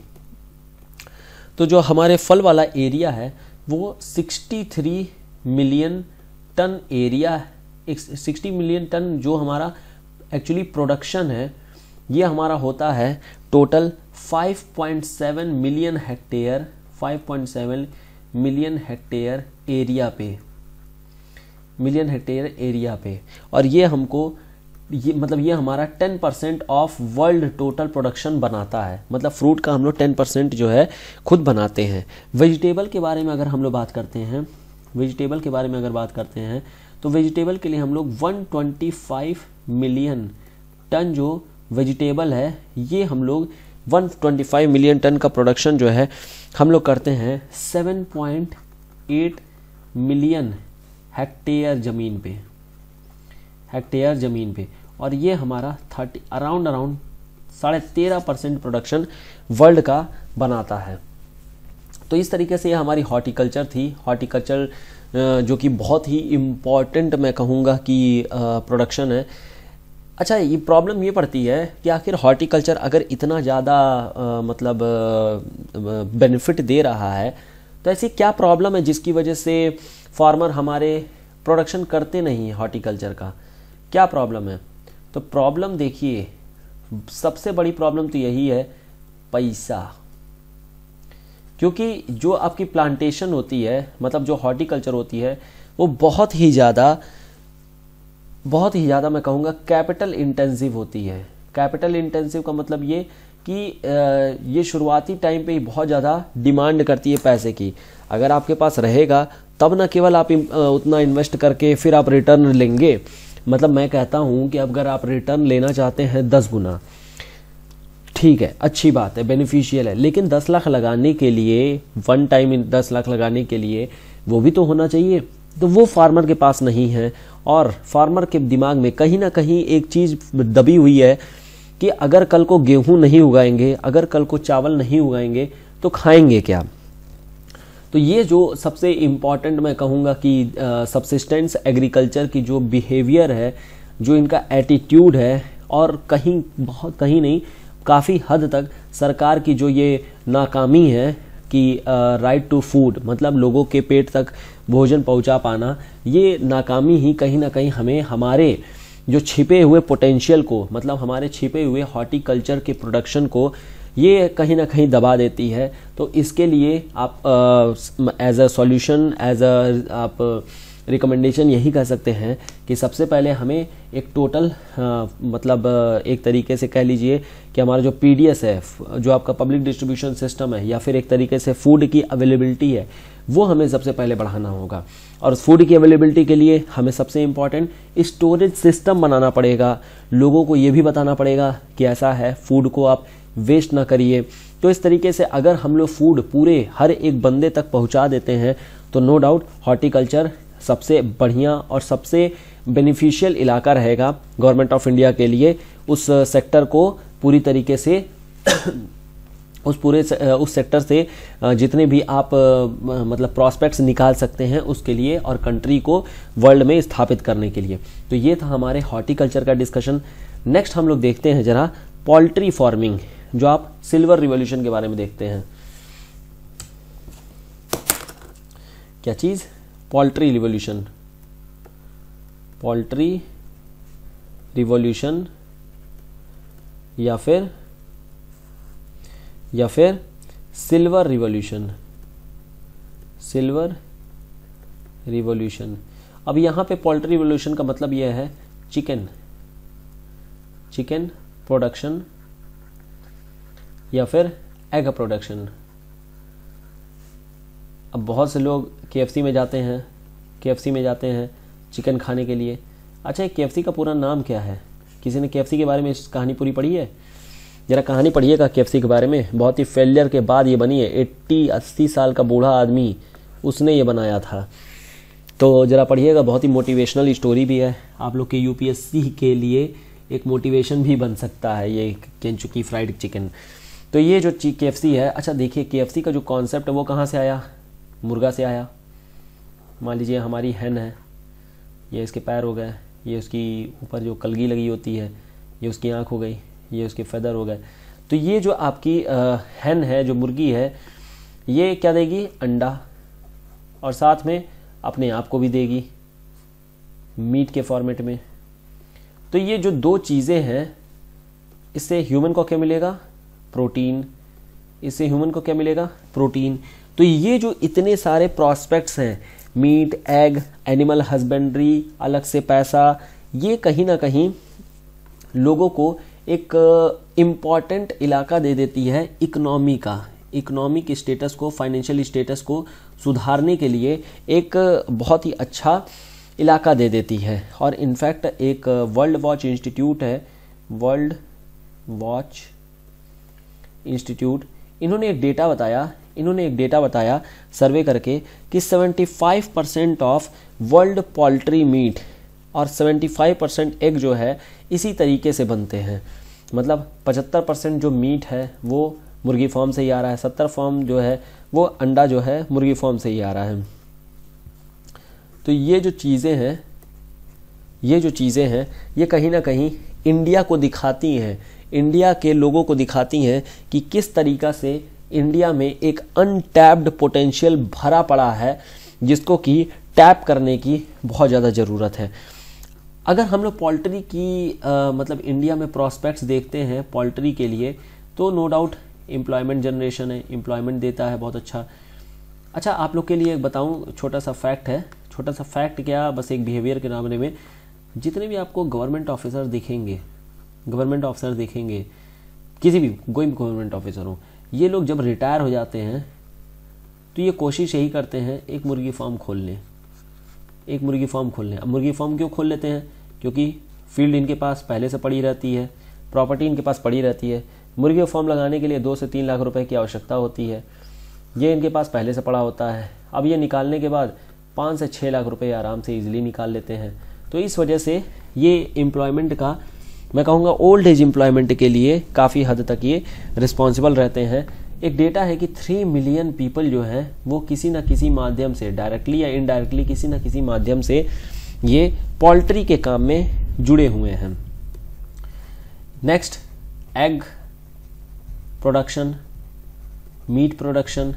तो जो हमारे फल वाला एरिया है वो 63 million ton area 60 million ton जो हमारा एक्चुअली प्रोडक्शन है ये हमारा होता है total 5.7 million hectare 5.7 million hectare area पे मिलियन हेक्टेयर एरिया पे और ये हमको ये मतलब ये हमारा ten percent of world total production बनाता है मतलब फ्रूट का हम लोग टेन परसेंट जो है खुद बनाते हैं वेजिटेबल के बारे में अगर हम लोग बात करते हैं वेजिटेबल के बारे में अगर बात करते हैं तो वेजिटेबल के लिए हम लोग 125 मिलियन टन जो वेजिटेबल है ये हम लोग 125 मिलियन टन का प्रोडक्शन जो है हम लोग करते हैं 7.8 मिलियन हेक्टेयर ज़मीन पे हेक्टेयर ज़मीन पे और ये हमारा थर्टी अराउंड अराउंड साढ़े तेरह परसेंट प्रोडक्शन वर्ल्ड का बनाता है तो इस तरीके से ये हमारी हॉर्टिकल्चर थी हॉर्टिकल्चर जो कि बहुत ही इम्पॉर्टेंट मैं कहूँगा कि प्रोडक्शन है अच्छा ये प्रॉब्लम ये पड़ती है कि आखिर हॉर्टिकल्चर अगर इतना ज़्यादा मतलब बेनिफिट दे रहा है तो ऐसी क्या प्रॉब्लम है जिसकी वजह से फार्मर हमारे प्रोडक्शन करते नहीं हॉर्टिकल्चर का क्या प्रॉब्लम है तो प्रॉब्लम देखिए सबसे बड़ी प्रॉब्लम तो यही है पैसा क्योंकि जो आपकी प्लांटेशन होती है मतलब जो हॉर्टिकल्चर होती है वो बहुत ही ज़्यादा बहुत ही ज़्यादा मैं कहूँगा कैपिटल इंटेंसिव होती है कैपिटल इंटेंसिव का मतलब ये कि ये शुरुआती टाइम पे ही बहुत ज़्यादा डिमांड करती है पैसे की अगर आपके पास रहेगा तब ना केवल आप उतना इन्वेस्ट करके फिर आप रिटर्न लेंगे मतलब मैं कहता हूँ कि अगर आप रिटर्न लेना चाहते हैं दस गुना ठीक है अच्छी बात है बेनिफिशियल है लेकिन दस लाख लगाने के लिए वन टाइम दस लाख लगाने के लिए वो भी तो होना चाहिए तो वो फार्मर के पास नहीं है और फार्मर के दिमाग में कहीं ना कहीं एक चीज़ दबी हुई है कि अगर कल को गेहूं नहीं उगाएंगे अगर कल को चावल नहीं उगाएंगे तो खाएंगे क्या तो ये जो सबसे इम्पॉर्टेंट मैं कहूँगा कि सबसिस्टेंस एग्रीकल्चर की जो बिहेवियर है जो इनका एटीट्यूड है और कहीं बहुत कहीं नहीं काफ़ी हद तक सरकार की जो ये नाकामी है कि राइट टू फूड मतलब लोगों के पेट तक भोजन पहुंचा पाना ये नाकामी ही कहीं ना कहीं हमें हमारे जो छिपे हुए पोटेंशियल को मतलब हमारे छिपे हुए हॉर्टिकल्चर के प्रोडक्शन को ये कहीं ना कहीं दबा देती है तो इसके लिए आप as a solution as a आप रिकमेंडेशन यही कह सकते हैं कि सबसे पहले हमें एक टोटल आ, मतलब एक तरीके से कह लीजिए कि हमारा जो पी है जो आपका पब्लिक डिस्ट्रीब्यूशन सिस्टम है या फिर एक तरीके से फूड की अवेलेबिलिटी है वो हमें सबसे पहले बढ़ाना होगा और फूड की अवेलेबिलिटी के लिए हमें सबसे इम्पॉर्टेंट स्टोरेज सिस्टम बनाना पड़ेगा लोगों को ये भी बताना पड़ेगा कि ऐसा है फूड को आप वेस्ट ना करिए तो इस तरीके से अगर हम लोग फूड पूरे हर एक बंदे तक पहुंचा देते हैं तो नो डाउट हॉर्टिकल्चर सबसे बढ़िया और सबसे बेनिफिशियल इलाका रहेगा गवर्नमेंट ऑफ इंडिया के लिए उस सेक्टर को पूरी तरीके से उस पूरे उस सेक्टर से जितने भी आप मतलब प्रॉस्पेक्ट्स निकाल सकते हैं उसके लिए और कंट्री को वर्ल्ड में स्थापित करने के लिए तो ये था हमारे हॉर्टिकल्चर का डिस्कशन नेक्स्ट हम लोग देखते हैं जरा पोल्ट्री फार्मिंग जो आप सिल्वर रिवोल्यूशन के बारे में देखते हैं क्या चीज पोल्ट्री रिवोल्यूशन पोल्ट्री रिवोल्यूशन या फिर या फिर सिल्वर रिवोल्यूशन सिल्वर रिवोल्यूशन अब यहां पे पोल्ट्री रिवोल्यूशन का मतलब यह है चिकन चिकन प्रोडक्शन या फिर एग प्रोडक्शन अब बहुत से लोग के में जाते हैं के में जाते हैं चिकन खाने के लिए अच्छा ये के का पूरा नाम क्या है किसी ने के के बारे में इस कहानी पूरी पढ़ी है जरा कहानी पढ़िएगा के के बारे में बहुत ही फेलियर के बाद ये बनी है एट्टी अस्सी साल का बूढ़ा आदमी उसने ये बनाया था तो ज़रा पढ़िएगा बहुत ही मोटिवेशनल स्टोरी भी है आप लोग के यूपीएससी के लिए एक मोटिवेशन भी बन सकता है ये केंचुकी फ्राइड चिकन तो ये जो चीज के है अच्छा देखिए के का जो कॉन्सेप्ट है वो कहाँ से आया मुर्गा से आया मान लीजिए हमारी हैन है ये इसके पैर हो गए ये उसकी ऊपर जो कलगी लगी होती है ये उसकी आँख हो गई ये उसके फेदर हो गए तो ये जो आपकी हैन है जो मुर्गी है ये क्या देगी अंडा और साथ में अपने आप को भी देगी मीट के फॉर्मेट में तो ये जो दो चीज़ें हैं इससे ह्यूमन को क्या मिलेगा प्रोटीन इससे ह्यूमन को क्या मिलेगा प्रोटीन तो ये जो इतने सारे प्रॉस्पेक्ट्स हैं मीट एग एनिमल हस्बेंड्री अलग से पैसा ये कहीं ना कहीं लोगों को एक इम्पॉर्टेंट uh, इलाका दे देती है इकनॉमी का इकोनॉमिक स्टेटस को फाइनेंशियल स्टेटस को सुधारने के लिए एक uh, बहुत ही अच्छा इलाका दे देती है और इनफैक्ट एक वर्ल्ड वॉच इंस्टीट्यूट है वर्ल्ड वॉच इंस्टीट्यूट इन्होंने एक डेटा बताया इन्होंने एक डेटा बताया सर्वे करके कि 75 percent of world poultry meat और 75 परसेंट एग जो है इसी तरीके से बनते हैं मतलब 75 परसेंट जो मीट है वो मुर्गी फॉर्म से ही आ रहा है सत्तर फॉर्म जो है वो अंडा जो है मुर्गी फॉर्म से ही आ रहा है तो ये जो चीज़ें हैं ये जो चीज़ें हैं ये कहीं ना कहीं इंडिया को दिखाती हैं इंडिया के लोगों को दिखाती हैं कि किस तरीका से इंडिया में एक अनटैप्ड पोटेंशियल भरा पड़ा है जिसको कि टैप करने की बहुत ज़्यादा ज़रूरत है अगर हम लोग पोल्ट्री की आ, मतलब इंडिया में प्रॉस्पेक्ट्स देखते हैं पोल्ट्री के लिए तो नो डाउट एम्प्लॉयमेंट जनरेशन है एम्प्लॉयमेंट देता है बहुत अच्छा अच्छा आप लोग के लिए एक बताऊँ छोटा सा फैक्ट है छोटा सा फैक्ट क्या बस एक बिहेवियर के मामले में जितने भी आपको गवर्नमेंट ऑफिसर दिखेंगे गवर्नमेंट ऑफिसर देखेंगे किसी भी कोई भी गवर्नमेंट ऑफिसर हो ये लोग जब रिटायर हो जाते हैं तो ये कोशिश यही करते हैं एक मुर्गी फार्म खोल लें एक मुर्गी फार्म खोल लें अब मुर्गी फार्म क्यों खोल लेते हैं क्योंकि फील्ड इनके पास पहले से पड़ी रहती है प्रॉपर्टी इनके पास पड़ी रहती है मुर्गी फार्म लगाने के लिए दो से तीन लाख रुपए की आवश्यकता होती है ये इनके पास पहले से पड़ा होता है अब ये निकालने के बाद पाँच से छः लाख रुपए आराम से इजीली निकाल लेते हैं तो इस वजह से ये एम्प्लॉयमेंट का मैं कहूँगा ओल्ड एज एम्प्लॉयमेंट के लिए काफ़ी हद तक ये रिस्पॉन्सिबल रहते हैं एक डेटा है कि थ्री मिलियन पीपल जो हैं वो किसी ना किसी माध्यम से डायरेक्टली या इनडायरेक्टली किसी ना किसी माध्यम से ये पोल्ट्री के काम में जुड़े हुए हैं next egg production meat production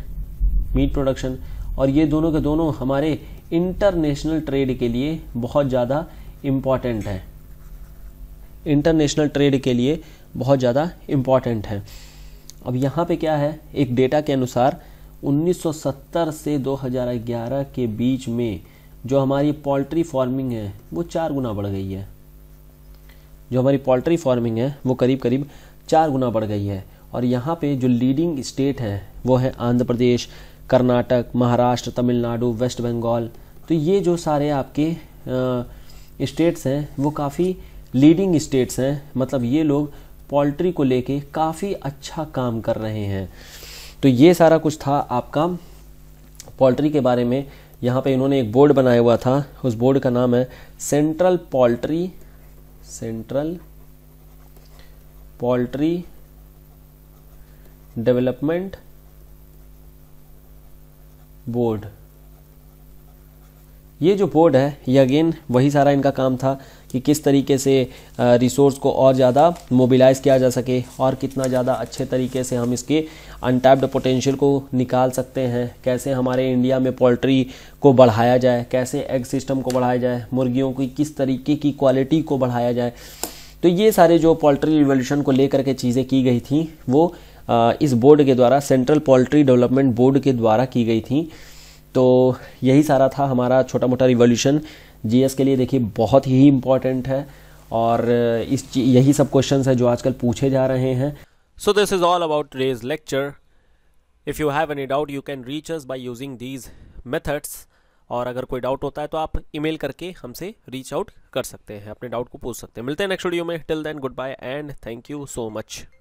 meat production और ये दोनों के दोनों हमारे इंटरनेशनल ट्रेड के लिए बहुत ज़्यादा इम्पॉर्टेंट है इंटरनेशनल ट्रेड के लिए बहुत ज़्यादा इम्पॉर्टेंट है अब यहाँ पे क्या है एक डेटा के अनुसार 1970 से 2011 के बीच में जो हमारी पोल्ट्री फार्मिंग है वो चार गुना बढ़ गई है जो हमारी पोल्ट्री फार्मिंग है वो करीब करीब चार गुना बढ़ गई है और यहाँ पे जो लीडिंग स्टेट है वो है आंध्र प्रदेश कर्नाटक महाराष्ट्र तमिलनाडु वेस्ट बंगाल तो ये जो सारे आपके स्टेट्स हैं वो काफ़ी लीडिंग स्टेट्स हैं मतलब ये लोग पोल्ट्री को लेके काफ़ी अच्छा काम कर रहे हैं तो ये सारा कुछ था आपका पोल्ट्री के बारे में यहाँ पे इन्होंने एक बोर्ड बनाया हुआ था उस बोर्ड का नाम है central poultry central poultry development board ये जो बोर्ड है ये अगेन वही सारा इनका काम था कि किस तरीके से रिसोर्स को और ज़्यादा मोबिलाइज़ किया जा सके और कितना ज़्यादा अच्छे तरीके से हम इसके अनटैप्ड पोटेंशियल को निकाल सकते हैं कैसे हमारे इंडिया में पोल्ट्री को बढ़ाया जाए कैसे एग सिस्टम को बढ़ाया जाए मुर्गियों की किस तरीके की क्वालिटी को बढ़ाया जाए तो ये सारे जो पोल्ट्री रिवोल्यूशन को लेकर के चीज़ें की गई थी वो इस बोर्ड के द्वारा सेंट्रल पोल्ट्री डेवलपमेंट बोर्ड के द्वारा की गई थी तो यही सारा था हमारा छोटा मोटा रिवोल्यूशन जीएस के लिए देखिए बहुत ही इंपॉर्टेंट है और इस यही सब क्वेश्चंस है जो आजकल पूछे जा रहे हैं so this is all about rage lecture if you have any doubt you can reach us by using these methods और अगर कोई डाउट होता है तो आप ईमेल करके हमसे रीच आउट कर सकते हैं अपने डाउट को पूछ सकते हैं मिलते हैं नेक्स्ट वीडियो में till then goodbye and thank you so much